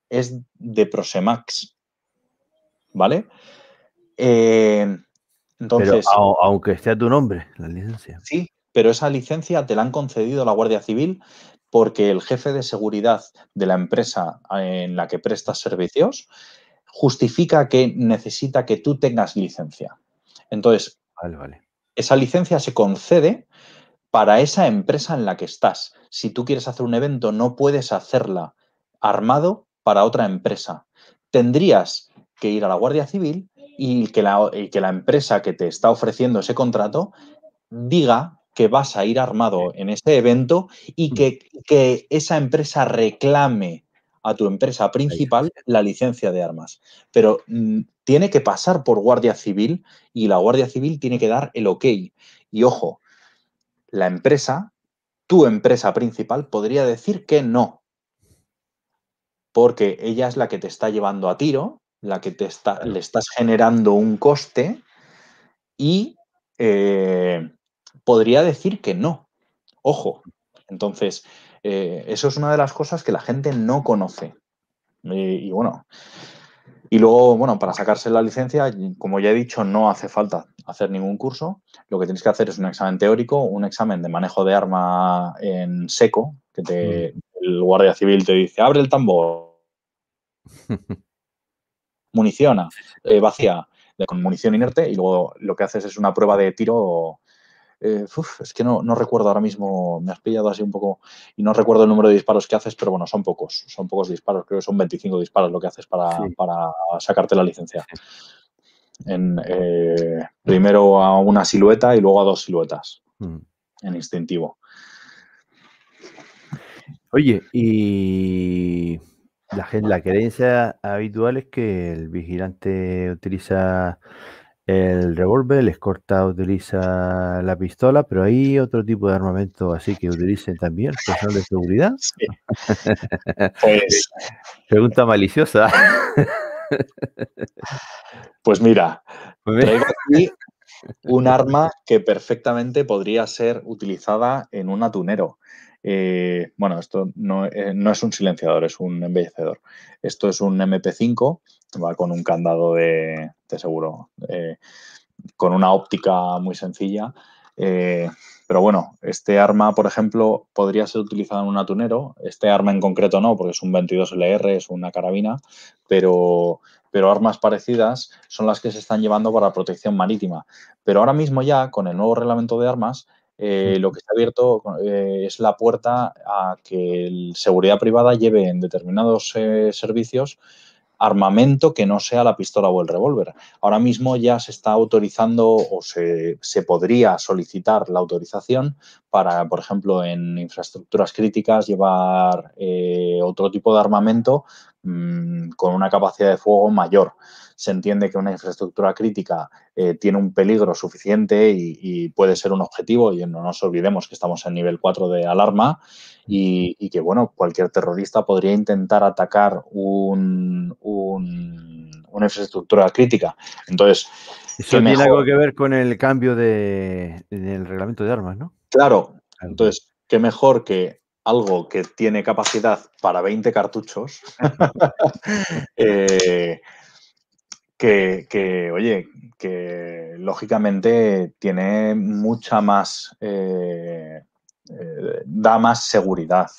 es de Prosemax, ¿vale? Eh, entonces, pero, aunque esté a tu nombre la licencia. Sí, pero esa licencia te la han concedido la Guardia Civil porque el jefe de seguridad de la empresa eh, en la que prestas servicios justifica que necesita que tú tengas licencia. Entonces, esa licencia se concede para esa empresa en la que estás. Si tú quieres hacer un evento, no puedes hacerla armado para otra empresa. Tendrías que ir a la Guardia Civil y que, la, empresa que te está ofreciendo ese contrato diga que vas a ir armado en ese evento mm. y que, esa empresa reclame a tu empresa principal la licencia de armas. Pero mm, tiene que pasar por Guardia Civil y la Guardia Civil tiene que dar el ok. Y ojo, la empresa, tu empresa principal, podría decir que no, porque ella es la que te está llevando a tiro la que te está, mm. le estás generando un coste y eh, podría decir que no. Ojo. Entonces, eh, eso es una de las cosas que la gente no conoce. y, bueno, y luego, bueno, para sacarse la licencia, como ya he dicho, no hace falta hacer ningún curso. Lo que tienes que hacer es un examen teórico, un examen de manejo de arma en seco, que te, mm. el guardia civil te dice, abre el tambor. [laughs] munición eh, vacía, con munición inerte, y luego lo que haces es una prueba de tiro. Eh, es que no, no, recuerdo ahora mismo, me has pillado así un poco, y no recuerdo el número de disparos que haces, pero bueno, son pocos, son pocos disparos, creo que son 25 disparos lo que haces para, sacarte la licencia. Eh, primero a una silueta y luego a dos siluetas, mm. en instintivo. Oye, y la, la creencia habitual es que el vigilante utiliza el revólver, el escorta utiliza la pistola, pero hay otro tipo de armamento así que utilicen también personal de seguridad. [laughs] [laughs] Pues Pregunta maliciosa. [laughs] Pues mira, traigo aquí un arma que perfectamente podría ser utilizada en un atunero. Eh, bueno, esto eh, no, es un silenciador, es un embellecedor. Esto es un MP5, va con un candado de, seguro, eh, con una óptica muy sencilla. pero bueno, este arma, por ejemplo, podría ser utilizada en un atunero. Este arma en concreto no, porque es un 22LR, es una carabina, pero armas parecidas son las que se están llevando para protección marítima. Pero ahora mismo ya, con el nuevo reglamento de armas, eh, lo que está abierto eh, es la puerta a que la seguridad privada lleve en determinados eh, servicios armamento que no sea la pistola o el revólver. Ahora mismo ya se está autorizando o se, se podría solicitar la autorización para, por ejemplo, en infraestructuras críticas, llevar eh, otro tipo de armamento mm, con una capacidad de fuego mayor. Se entiende que una infraestructura crítica eh, tiene un peligro suficiente y, puede ser un objetivo, y no nos olvidemos que estamos en nivel 4 de alarma, y, que bueno, cualquier terrorista podría intentar atacar un, una infraestructura crítica. Entonces, ¿Eso tiene algo que ver con el cambio de, del reglamento de armas, ¿no? Claro, entonces, qué mejor que algo que tiene capacidad para 20 cartuchos, [laughs] eh, que, oye, que lógicamente tiene mucha más, eh, eh, da más seguridad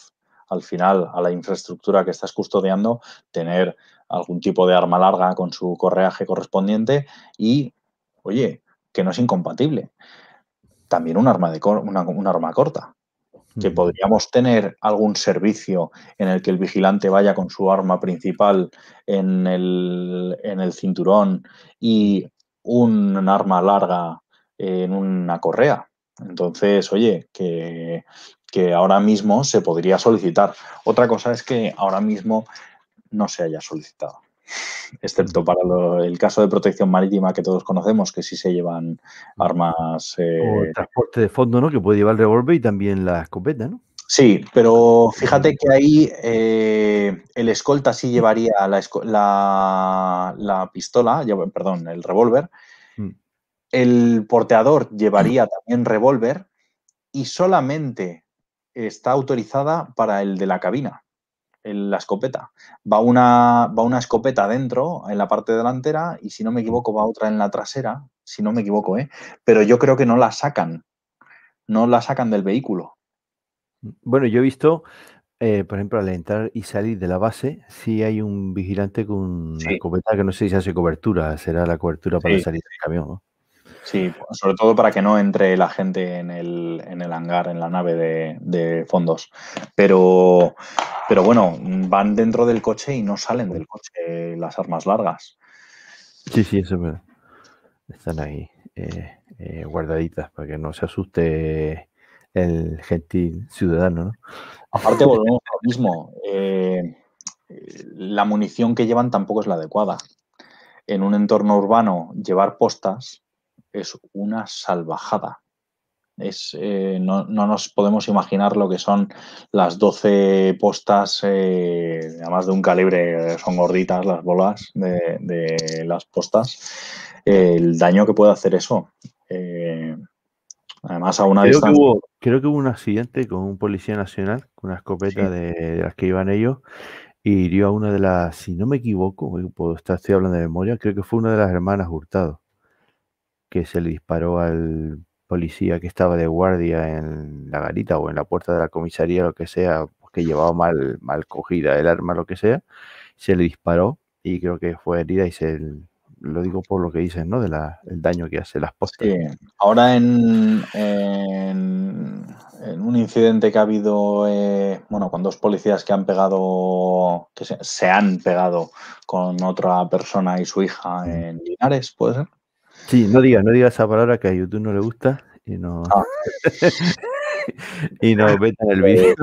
al final a la infraestructura que estás custodiando, tener algún tipo de arma larga con su correaje correspondiente y, oye, que no es incompatible también un arma, de una, arma corta. Que podríamos tener algún servicio en el que el vigilante vaya con su arma principal en el, en el cinturón y un arma larga en una correa. Entonces, oye, que ahora mismo se podría solicitar. Otra cosa es que ahora mismo no se haya solicitado excepto para el caso de protección marítima que todos conocemos, que si se llevan armas... o el eh, transporte de fondo, ¿no? Que puede llevar el revólver y también la escopeta, ¿no? Sí, pero fíjate que ahí eh, el escolta sí llevaría la, pistola, perdón, el revólver. Mm. El porteador llevaría mm. también revólver y solamente está autorizada para el de la cabina la escopeta. Va una, va una escopeta dentro, en la parte delantera, y si no me equivoco, va otra en la trasera, si no me equivoco, ¿eh? Pero yo creo que no la sacan, no la sacan del vehículo. Bueno, yo he visto, eh, por ejemplo, al entrar y salir de la base, si hay un vigilante con una escopeta que no sé si hace cobertura, será la cobertura para salir del camión, Sí, sobre todo para que no entre la gente en el, en el hangar, en la nave de, fondos. Pero, pero bueno, van dentro del coche y no salen del coche las armas largas. Sí, sí, eso es verdad. Están ahí, eh, eh, guardaditas, para que no se asuste el gentil ciudadano. Aparte, volvemos a lo mismo. Eh, la munición que llevan tampoco es la adecuada. En un entorno urbano, llevar postas es una salvajada. Es, eh, no, nos podemos imaginar lo que son las 12 postas, eh, además de un calibre, eh, son gorditas las bolas de, las postas, el daño que puede hacer eso. además, a una creo distancia. Que hubo, creo que hubo un accidente con un policía nacional, con una escopeta de, las que iban ellos, y hirió a una de las, si no me equivoco, puedo estar, estoy hablando de memoria, creo que fue una de las hermanas Hurtado que se le disparó al policía que estaba de guardia en la garita o en la puerta de la comisaría, lo que sea, que llevaba mal, mal cogida el arma, lo que sea, se le disparó y creo que fue herida y se lo digo por lo que dicen, ¿no? De la, el daño que hace las postas. Ahora en, en, un incidente que ha habido, eh, bueno, con dos policías que han pegado, que se, han pegado con otra persona y su hija en Linares, ¿puede ser? Sí, no digas, no esa palabra que a YouTube no le gusta y no. Ah. [laughs] y ah, en el eh, vídeo.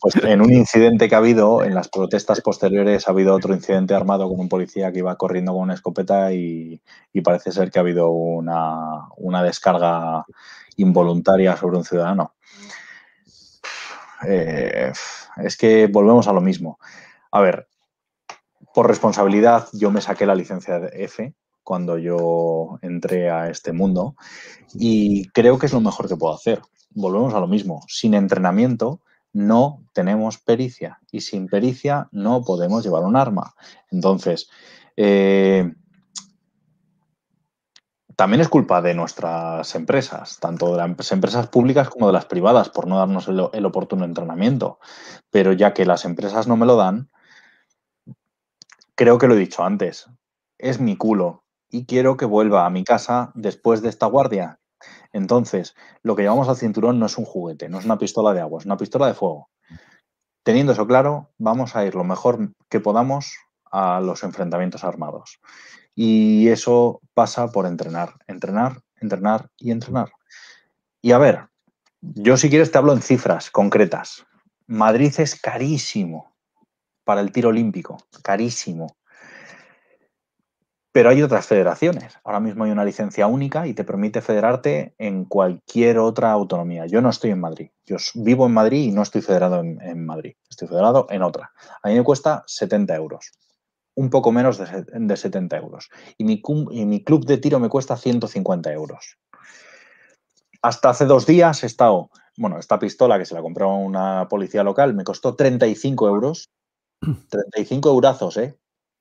Pues en un incidente que ha habido, en las protestas posteriores, ha habido otro incidente armado con un policía que iba corriendo con una escopeta y, parece ser que ha habido una, descarga involuntaria sobre un ciudadano. Eh, es que volvemos a lo mismo. A ver, por responsabilidad yo me saqué la licencia de F, cuando yo entré a este mundo y creo que es lo mejor que puedo hacer. Volvemos a lo mismo, sin entrenamiento no tenemos pericia y sin pericia no podemos llevar un arma. Entonces, eh, también es culpa de nuestras empresas, tanto de las em-, empresas públicas como de las privadas, por no darnos el oportuno entrenamiento. Pero ya que las empresas no me lo dan, creo que lo he dicho antes, es mi culo y quiero que vuelva a mi casa después de esta guardia. Entonces, lo que llevamos al cinturón no es un juguete, no es una pistola de agua, es una pistola de fuego. Teniendo eso claro, vamos a ir lo mejor que podamos a los enfrentamientos armados. Y eso pasa por entrenar, entrenar, entrenar y entrenar. Y a ver, yo si quieres te hablo en cifras concretas. Madrid es carísimo para el tiro olímpico, carísimo. Pero hay otras federaciones. Ahora mismo hay una licencia única y te permite federarte en cualquier otra autonomía. Yo no estoy en Madrid. Yo vivo en Madrid y no estoy federado en, Madrid. Estoy federado en otra. A mí me cuesta 70 euros. Un poco menos de, 70 euros. Y mi, y mi club de tiro me cuesta 150 euros. Hasta hace dos días he estado, bueno, esta pistola que se la compró una policía local me costó 35 euros. 35 mm. eurazos, ¿eh?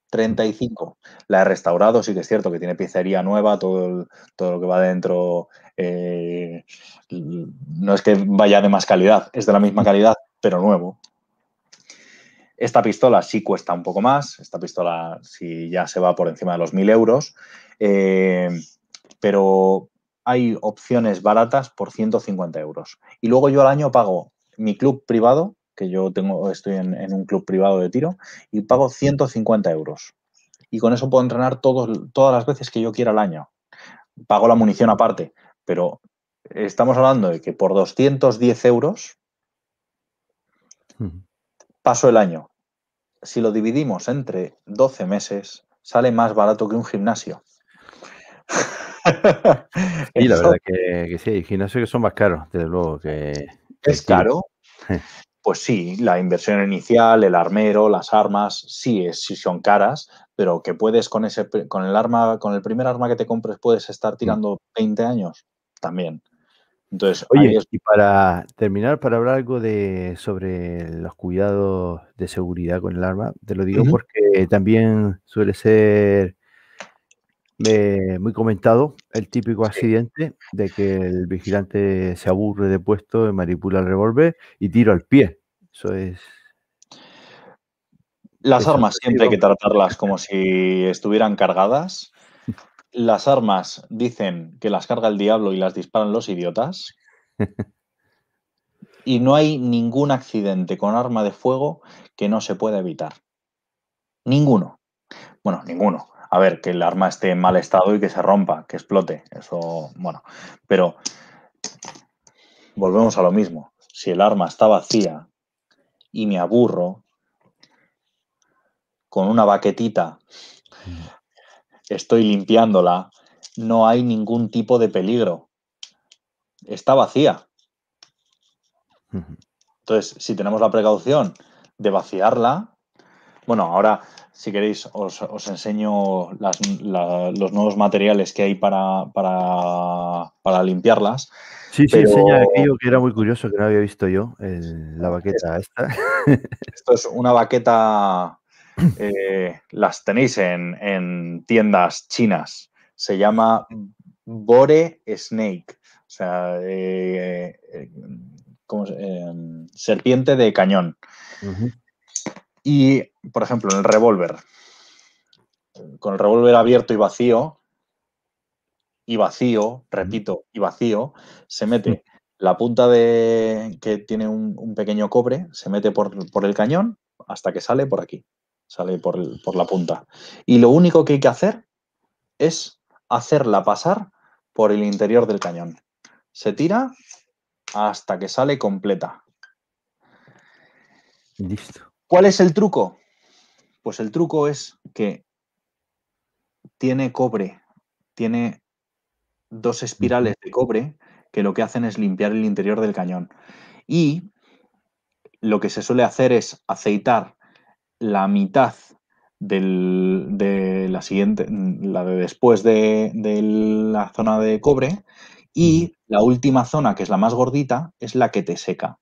35. La he restaurado, sí que es cierto que tiene pizzería nueva, todo, todo lo que va dentro eh, no es que vaya de más calidad, es de la misma calidad, pero nuevo. Esta pistola sí cuesta un poco más, esta pistola sí ya se va por encima de los 1000 euros, eh, pero hay opciones baratas por 150 euros. Y luego yo al año pago mi club privado, que yo tengo, estoy en, un club privado de tiro, y pago 150 euros. Y con eso puedo entrenar todas las veces que yo quiera al año. Pago la munición aparte, pero estamos hablando de que por 210 euros paso el año. Si lo dividimos entre 12 meses, sale más barato que un gimnasio. Y la [laughs] verdad que, que, sí, gimnasios que son más caros, desde luego. que Es caro, [laughs] Pues sí, la inversión inicial, el armero, las armas, sí, es, sí son caras, pero que puedes con ese con el arma, con el primer arma que te compres puedes estar mm. tirando 20 años también. Entonces, oye, y para terminar, para hablar algo de sobre los cuidados de seguridad con el arma, te lo digo porque también suele ser eh, muy comentado, el típico accidente de que el vigilante se aburre de puesto, manipula el revólver y tiro al pie. Eso es. Las armas siempre hay que tratarlas como [laughs] si estuvieran cargadas. Las armas dicen que las carga el diablo y las disparan los idiotas. Y no hay ningún accidente con arma de fuego que no se pueda evitar. Ninguno. Bueno, ninguno a ver, que el arma esté en mal estado y que se rompa, que explote. Eso, bueno, pero volvemos a lo mismo. Si el arma está vacía y me aburro con una baquetita, estoy limpiándola, no hay ningún tipo de peligro. Está vacía. Entonces, si tenemos la precaución de vaciarla, bueno, ahora si queréis, os, enseño los nuevos materiales que hay para, para, limpiarlas. Sí, sí, enseña aquello que era muy curioso, que no había visto yo, la baqueta esta. Esto es una baqueta, eh, las tenéis en, en, tiendas chinas, se llama Bore Snake, o sea, eh, eh, como, serpiente de cañón. Y, por ejemplo, en el revólver, con el revólver abierto y vacío, y vacío, repito, y vacío, se mete la punta de que tiene un, pequeño cobre, se mete por, el cañón hasta que sale por aquí, sale por, por la punta. Y lo único que hay que hacer es hacerla pasar por el interior del cañón. Se tira hasta que sale completa. Listo. ¿Cuál es el truco? Pues el truco es que tiene cobre, tiene dos espirales de cobre que lo que hacen es limpiar el interior del cañón. Y lo que se suele hacer es aceitar la mitad de la siguiente, la de después de la zona de cobre y la última zona, que es la más gordita, es la que te seca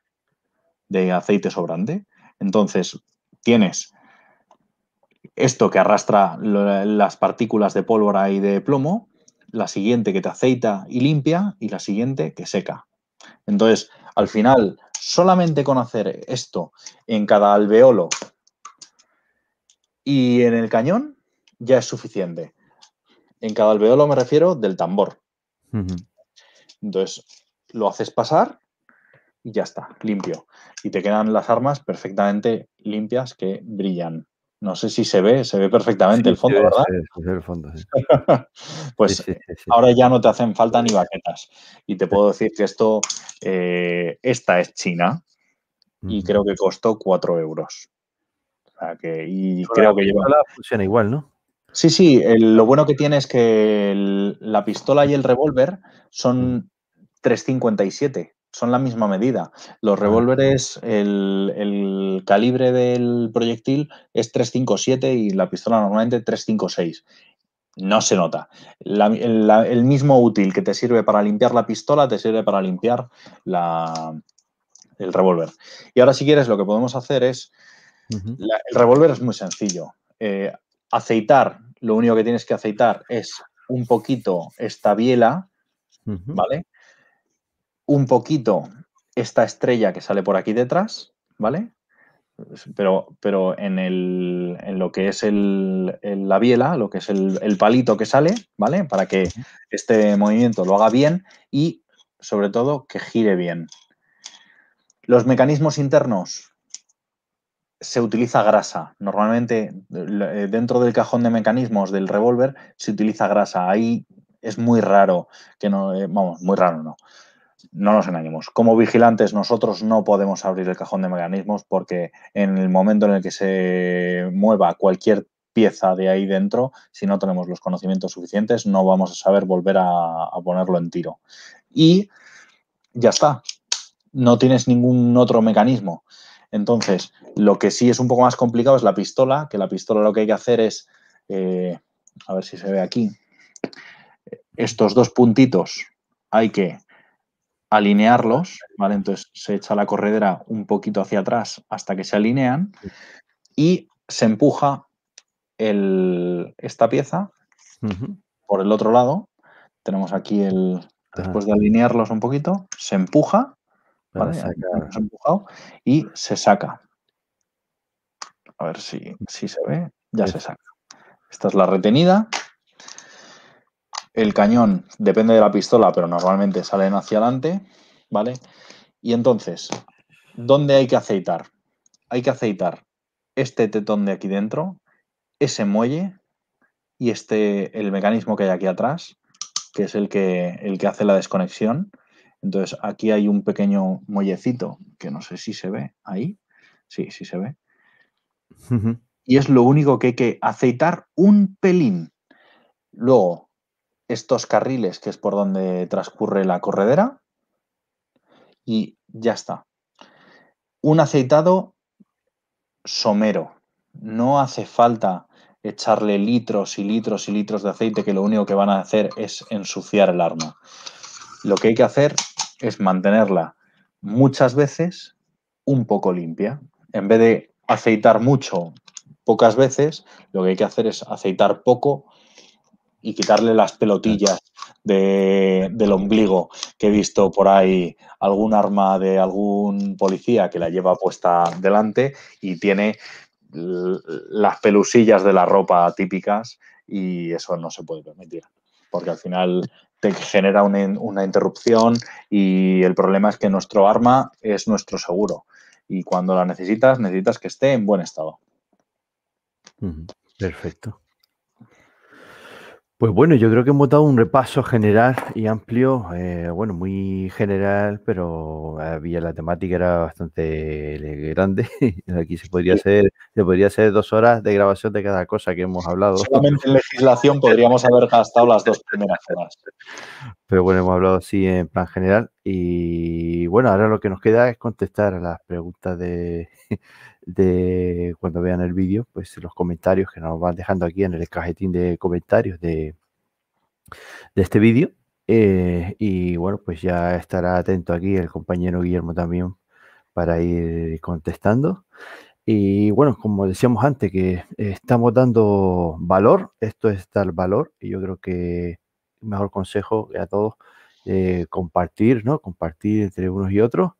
de aceite sobrante. Entonces, tienes esto que arrastra las partículas de pólvora y de plomo, la siguiente que te aceita y limpia y la siguiente que seca. Entonces, al final, solamente con hacer esto en cada alveolo y en el cañón ya es suficiente. En cada alveolo me refiero del tambor. Entonces, lo haces pasar y ya está, limpio. Y te quedan las armas perfectamente limpias que brillan. No sé si se ve, se ve perfectamente el fondo, ¿verdad? pues ahora ya no te hacen falta ni baquetas. Y te puedo decir que esto, eh, esta es China y creo que costó 4 euros. O sea que, y creo que lleva... funciona igual, ¿no? Sí, sí, lo bueno que tiene es que la pistola y el revólver son 357 son la misma medida. Los ah. revólveres, el, calibre del proyectil es 357 y la pistola normalmente 356. No se nota. el, mismo útil que te sirve para limpiar la pistola te sirve para limpiar el revólver. Y ahora si quieres lo que podemos hacer es... el revólver es muy sencillo. Eh, aceitar, lo único que tienes que aceitar es un poquito esta biela, ¿vale? un poquito esta estrella que sale por aquí detrás, ¿vale? Pero, pero en, lo que es el, la biela, lo que es el, el palito que sale, ¿vale? Para que este movimiento lo haga bien y, sobre todo, que gire bien. Los mecanismos internos, se utiliza grasa. Normalmente eh, dentro del cajón de mecanismos del revólver se utiliza grasa. Ahí es muy raro que no, eh, vamos, muy raro no no nos engañemos, como vigilantes nosotros no podemos abrir el cajón de mecanismos porque en el momento en el que se mueva cualquier pieza de ahí dentro, si no tenemos los conocimientos suficientes, no vamos a saber volver a, ponerlo en tiro. Y ya está, no tienes ningún otro mecanismo. Entonces, lo que sí es un poco más complicado es la pistola, que la pistola lo que hay que hacer es, eh, a ver si se ve aquí, estos dos puntitos hay que alinearlos, ¿vale? Entonces se echa la corredera un poquito hacia atrás hasta que se alinean y se empuja esta pieza por el otro lado. Tenemos aquí el, después de alinearlos un poquito, se empuja, ¿vale? Se empujado, y se saca. A ver si, si se ve, ya se saca. Esta es la retenida. El cañón depende de la pistola, pero normalmente salen hacia adelante, ¿vale? Y entonces, ¿dónde hay que aceitar? Hay que aceitar este tetón de aquí dentro, ese muelle y este, el mecanismo que hay aquí atrás, que es el que, el que hace la desconexión. Entonces, aquí hay un pequeño muellecito que no sé si se ve ahí. Sí, sí se ve. Y es lo único que hay que aceitar un pelín. Luego, estos carriles, que es por donde transcurre la corredera, y ya está. Un aceitado somero. No hace falta echarle litros y litros y litros de aceite que lo único que van a hacer es ensuciar el arma. Lo que hay que hacer es mantenerla muchas veces un poco limpia. En vez de aceitar mucho pocas veces, lo que hay que hacer es aceitar poco y quitarle las pelotillas de, del ombligo que he visto por ahí algún arma de algún policía que la lleva puesta delante y tiene las pelusillas de la ropa típicas y eso no se puede permitir porque al final te genera una, una interrupción y el problema es que nuestro arma es nuestro seguro y cuando la necesitas necesitas que esté en buen estado. Perfecto. Pues bueno, yo creo que hemos dado un repaso general y amplio, eh, bueno, muy general, pero había la temática era bastante grande. [laughs] Aquí se podría hacer, se podría hacer dos horas de grabación de cada cosa que hemos hablado. Solamente en legislación podríamos haber gastado las dos primeras horas. Pero bueno, hemos hablado así en plan general. Y bueno, ahora lo que nos queda es contestar a las preguntas de, de cuando vean el vídeo, pues los comentarios que nos van dejando aquí en el cajetín de comentarios de, este vídeo. Eh, y bueno, pues ya estará atento aquí el compañero Guillermo también para ir contestando. Y bueno, como decíamos antes, que estamos dando valor, esto es dar valor, y yo creo que el mejor consejo a todos, eh, compartir, ¿no? Compartir entre unos y otros.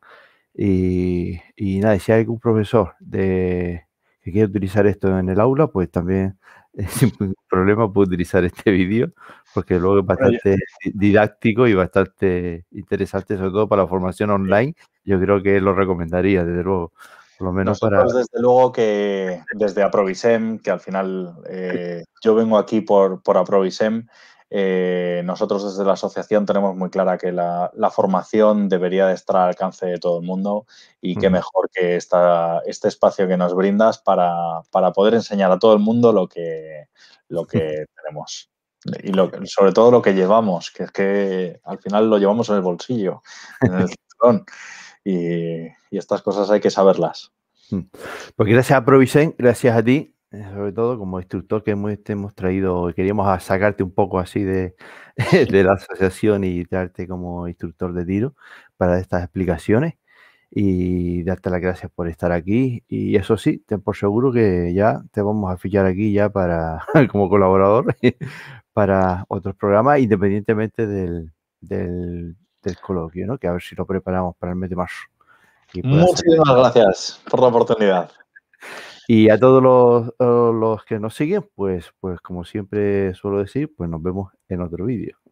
Y, nada, si hay algún profesor de, que quiere utilizar esto en el aula, pues también [laughs] eh, sin problema puede utilizar este vídeo porque luego es bastante didáctico y bastante interesante, sobre todo para la formación online. Yo creo que lo recomendaría, desde luego, por lo menos para... Desde luego que desde Aprovisem, que al final eh, yo vengo aquí por, por Aprovisem, eh, nosotros desde la asociación tenemos muy clara que la, formación debería de estar al alcance de todo el mundo y que mejor que esta, este espacio que nos brindas para, poder enseñar a todo el mundo lo que, lo que [laughs] tenemos y lo, sobre todo lo que llevamos, que es que al final lo llevamos en el bolsillo, en el [laughs] cinturón y, y estas cosas hay que saberlas. Mm. Pues gracias a Provisen, gracias a ti, eh, sobre todo como instructor que hemos, te hemos traído, queríamos ah, sacarte un poco así de, [laughs] de, la asociación y darte como instructor de tiro para estas explicaciones y darte las gracias por estar aquí. Y eso sí, te por seguro que ya te vamos a fichar aquí ya para [laughs] como colaborador [laughs] para otros programas, independientemente del, del, coloquio, Que a ver si lo preparamos para el mes de marzo. Muchísimas gracias por la oportunidad. Y a todos los, los que nos siguen, pues, pues como siempre suelo decir, pues nos vemos en otro vídeo.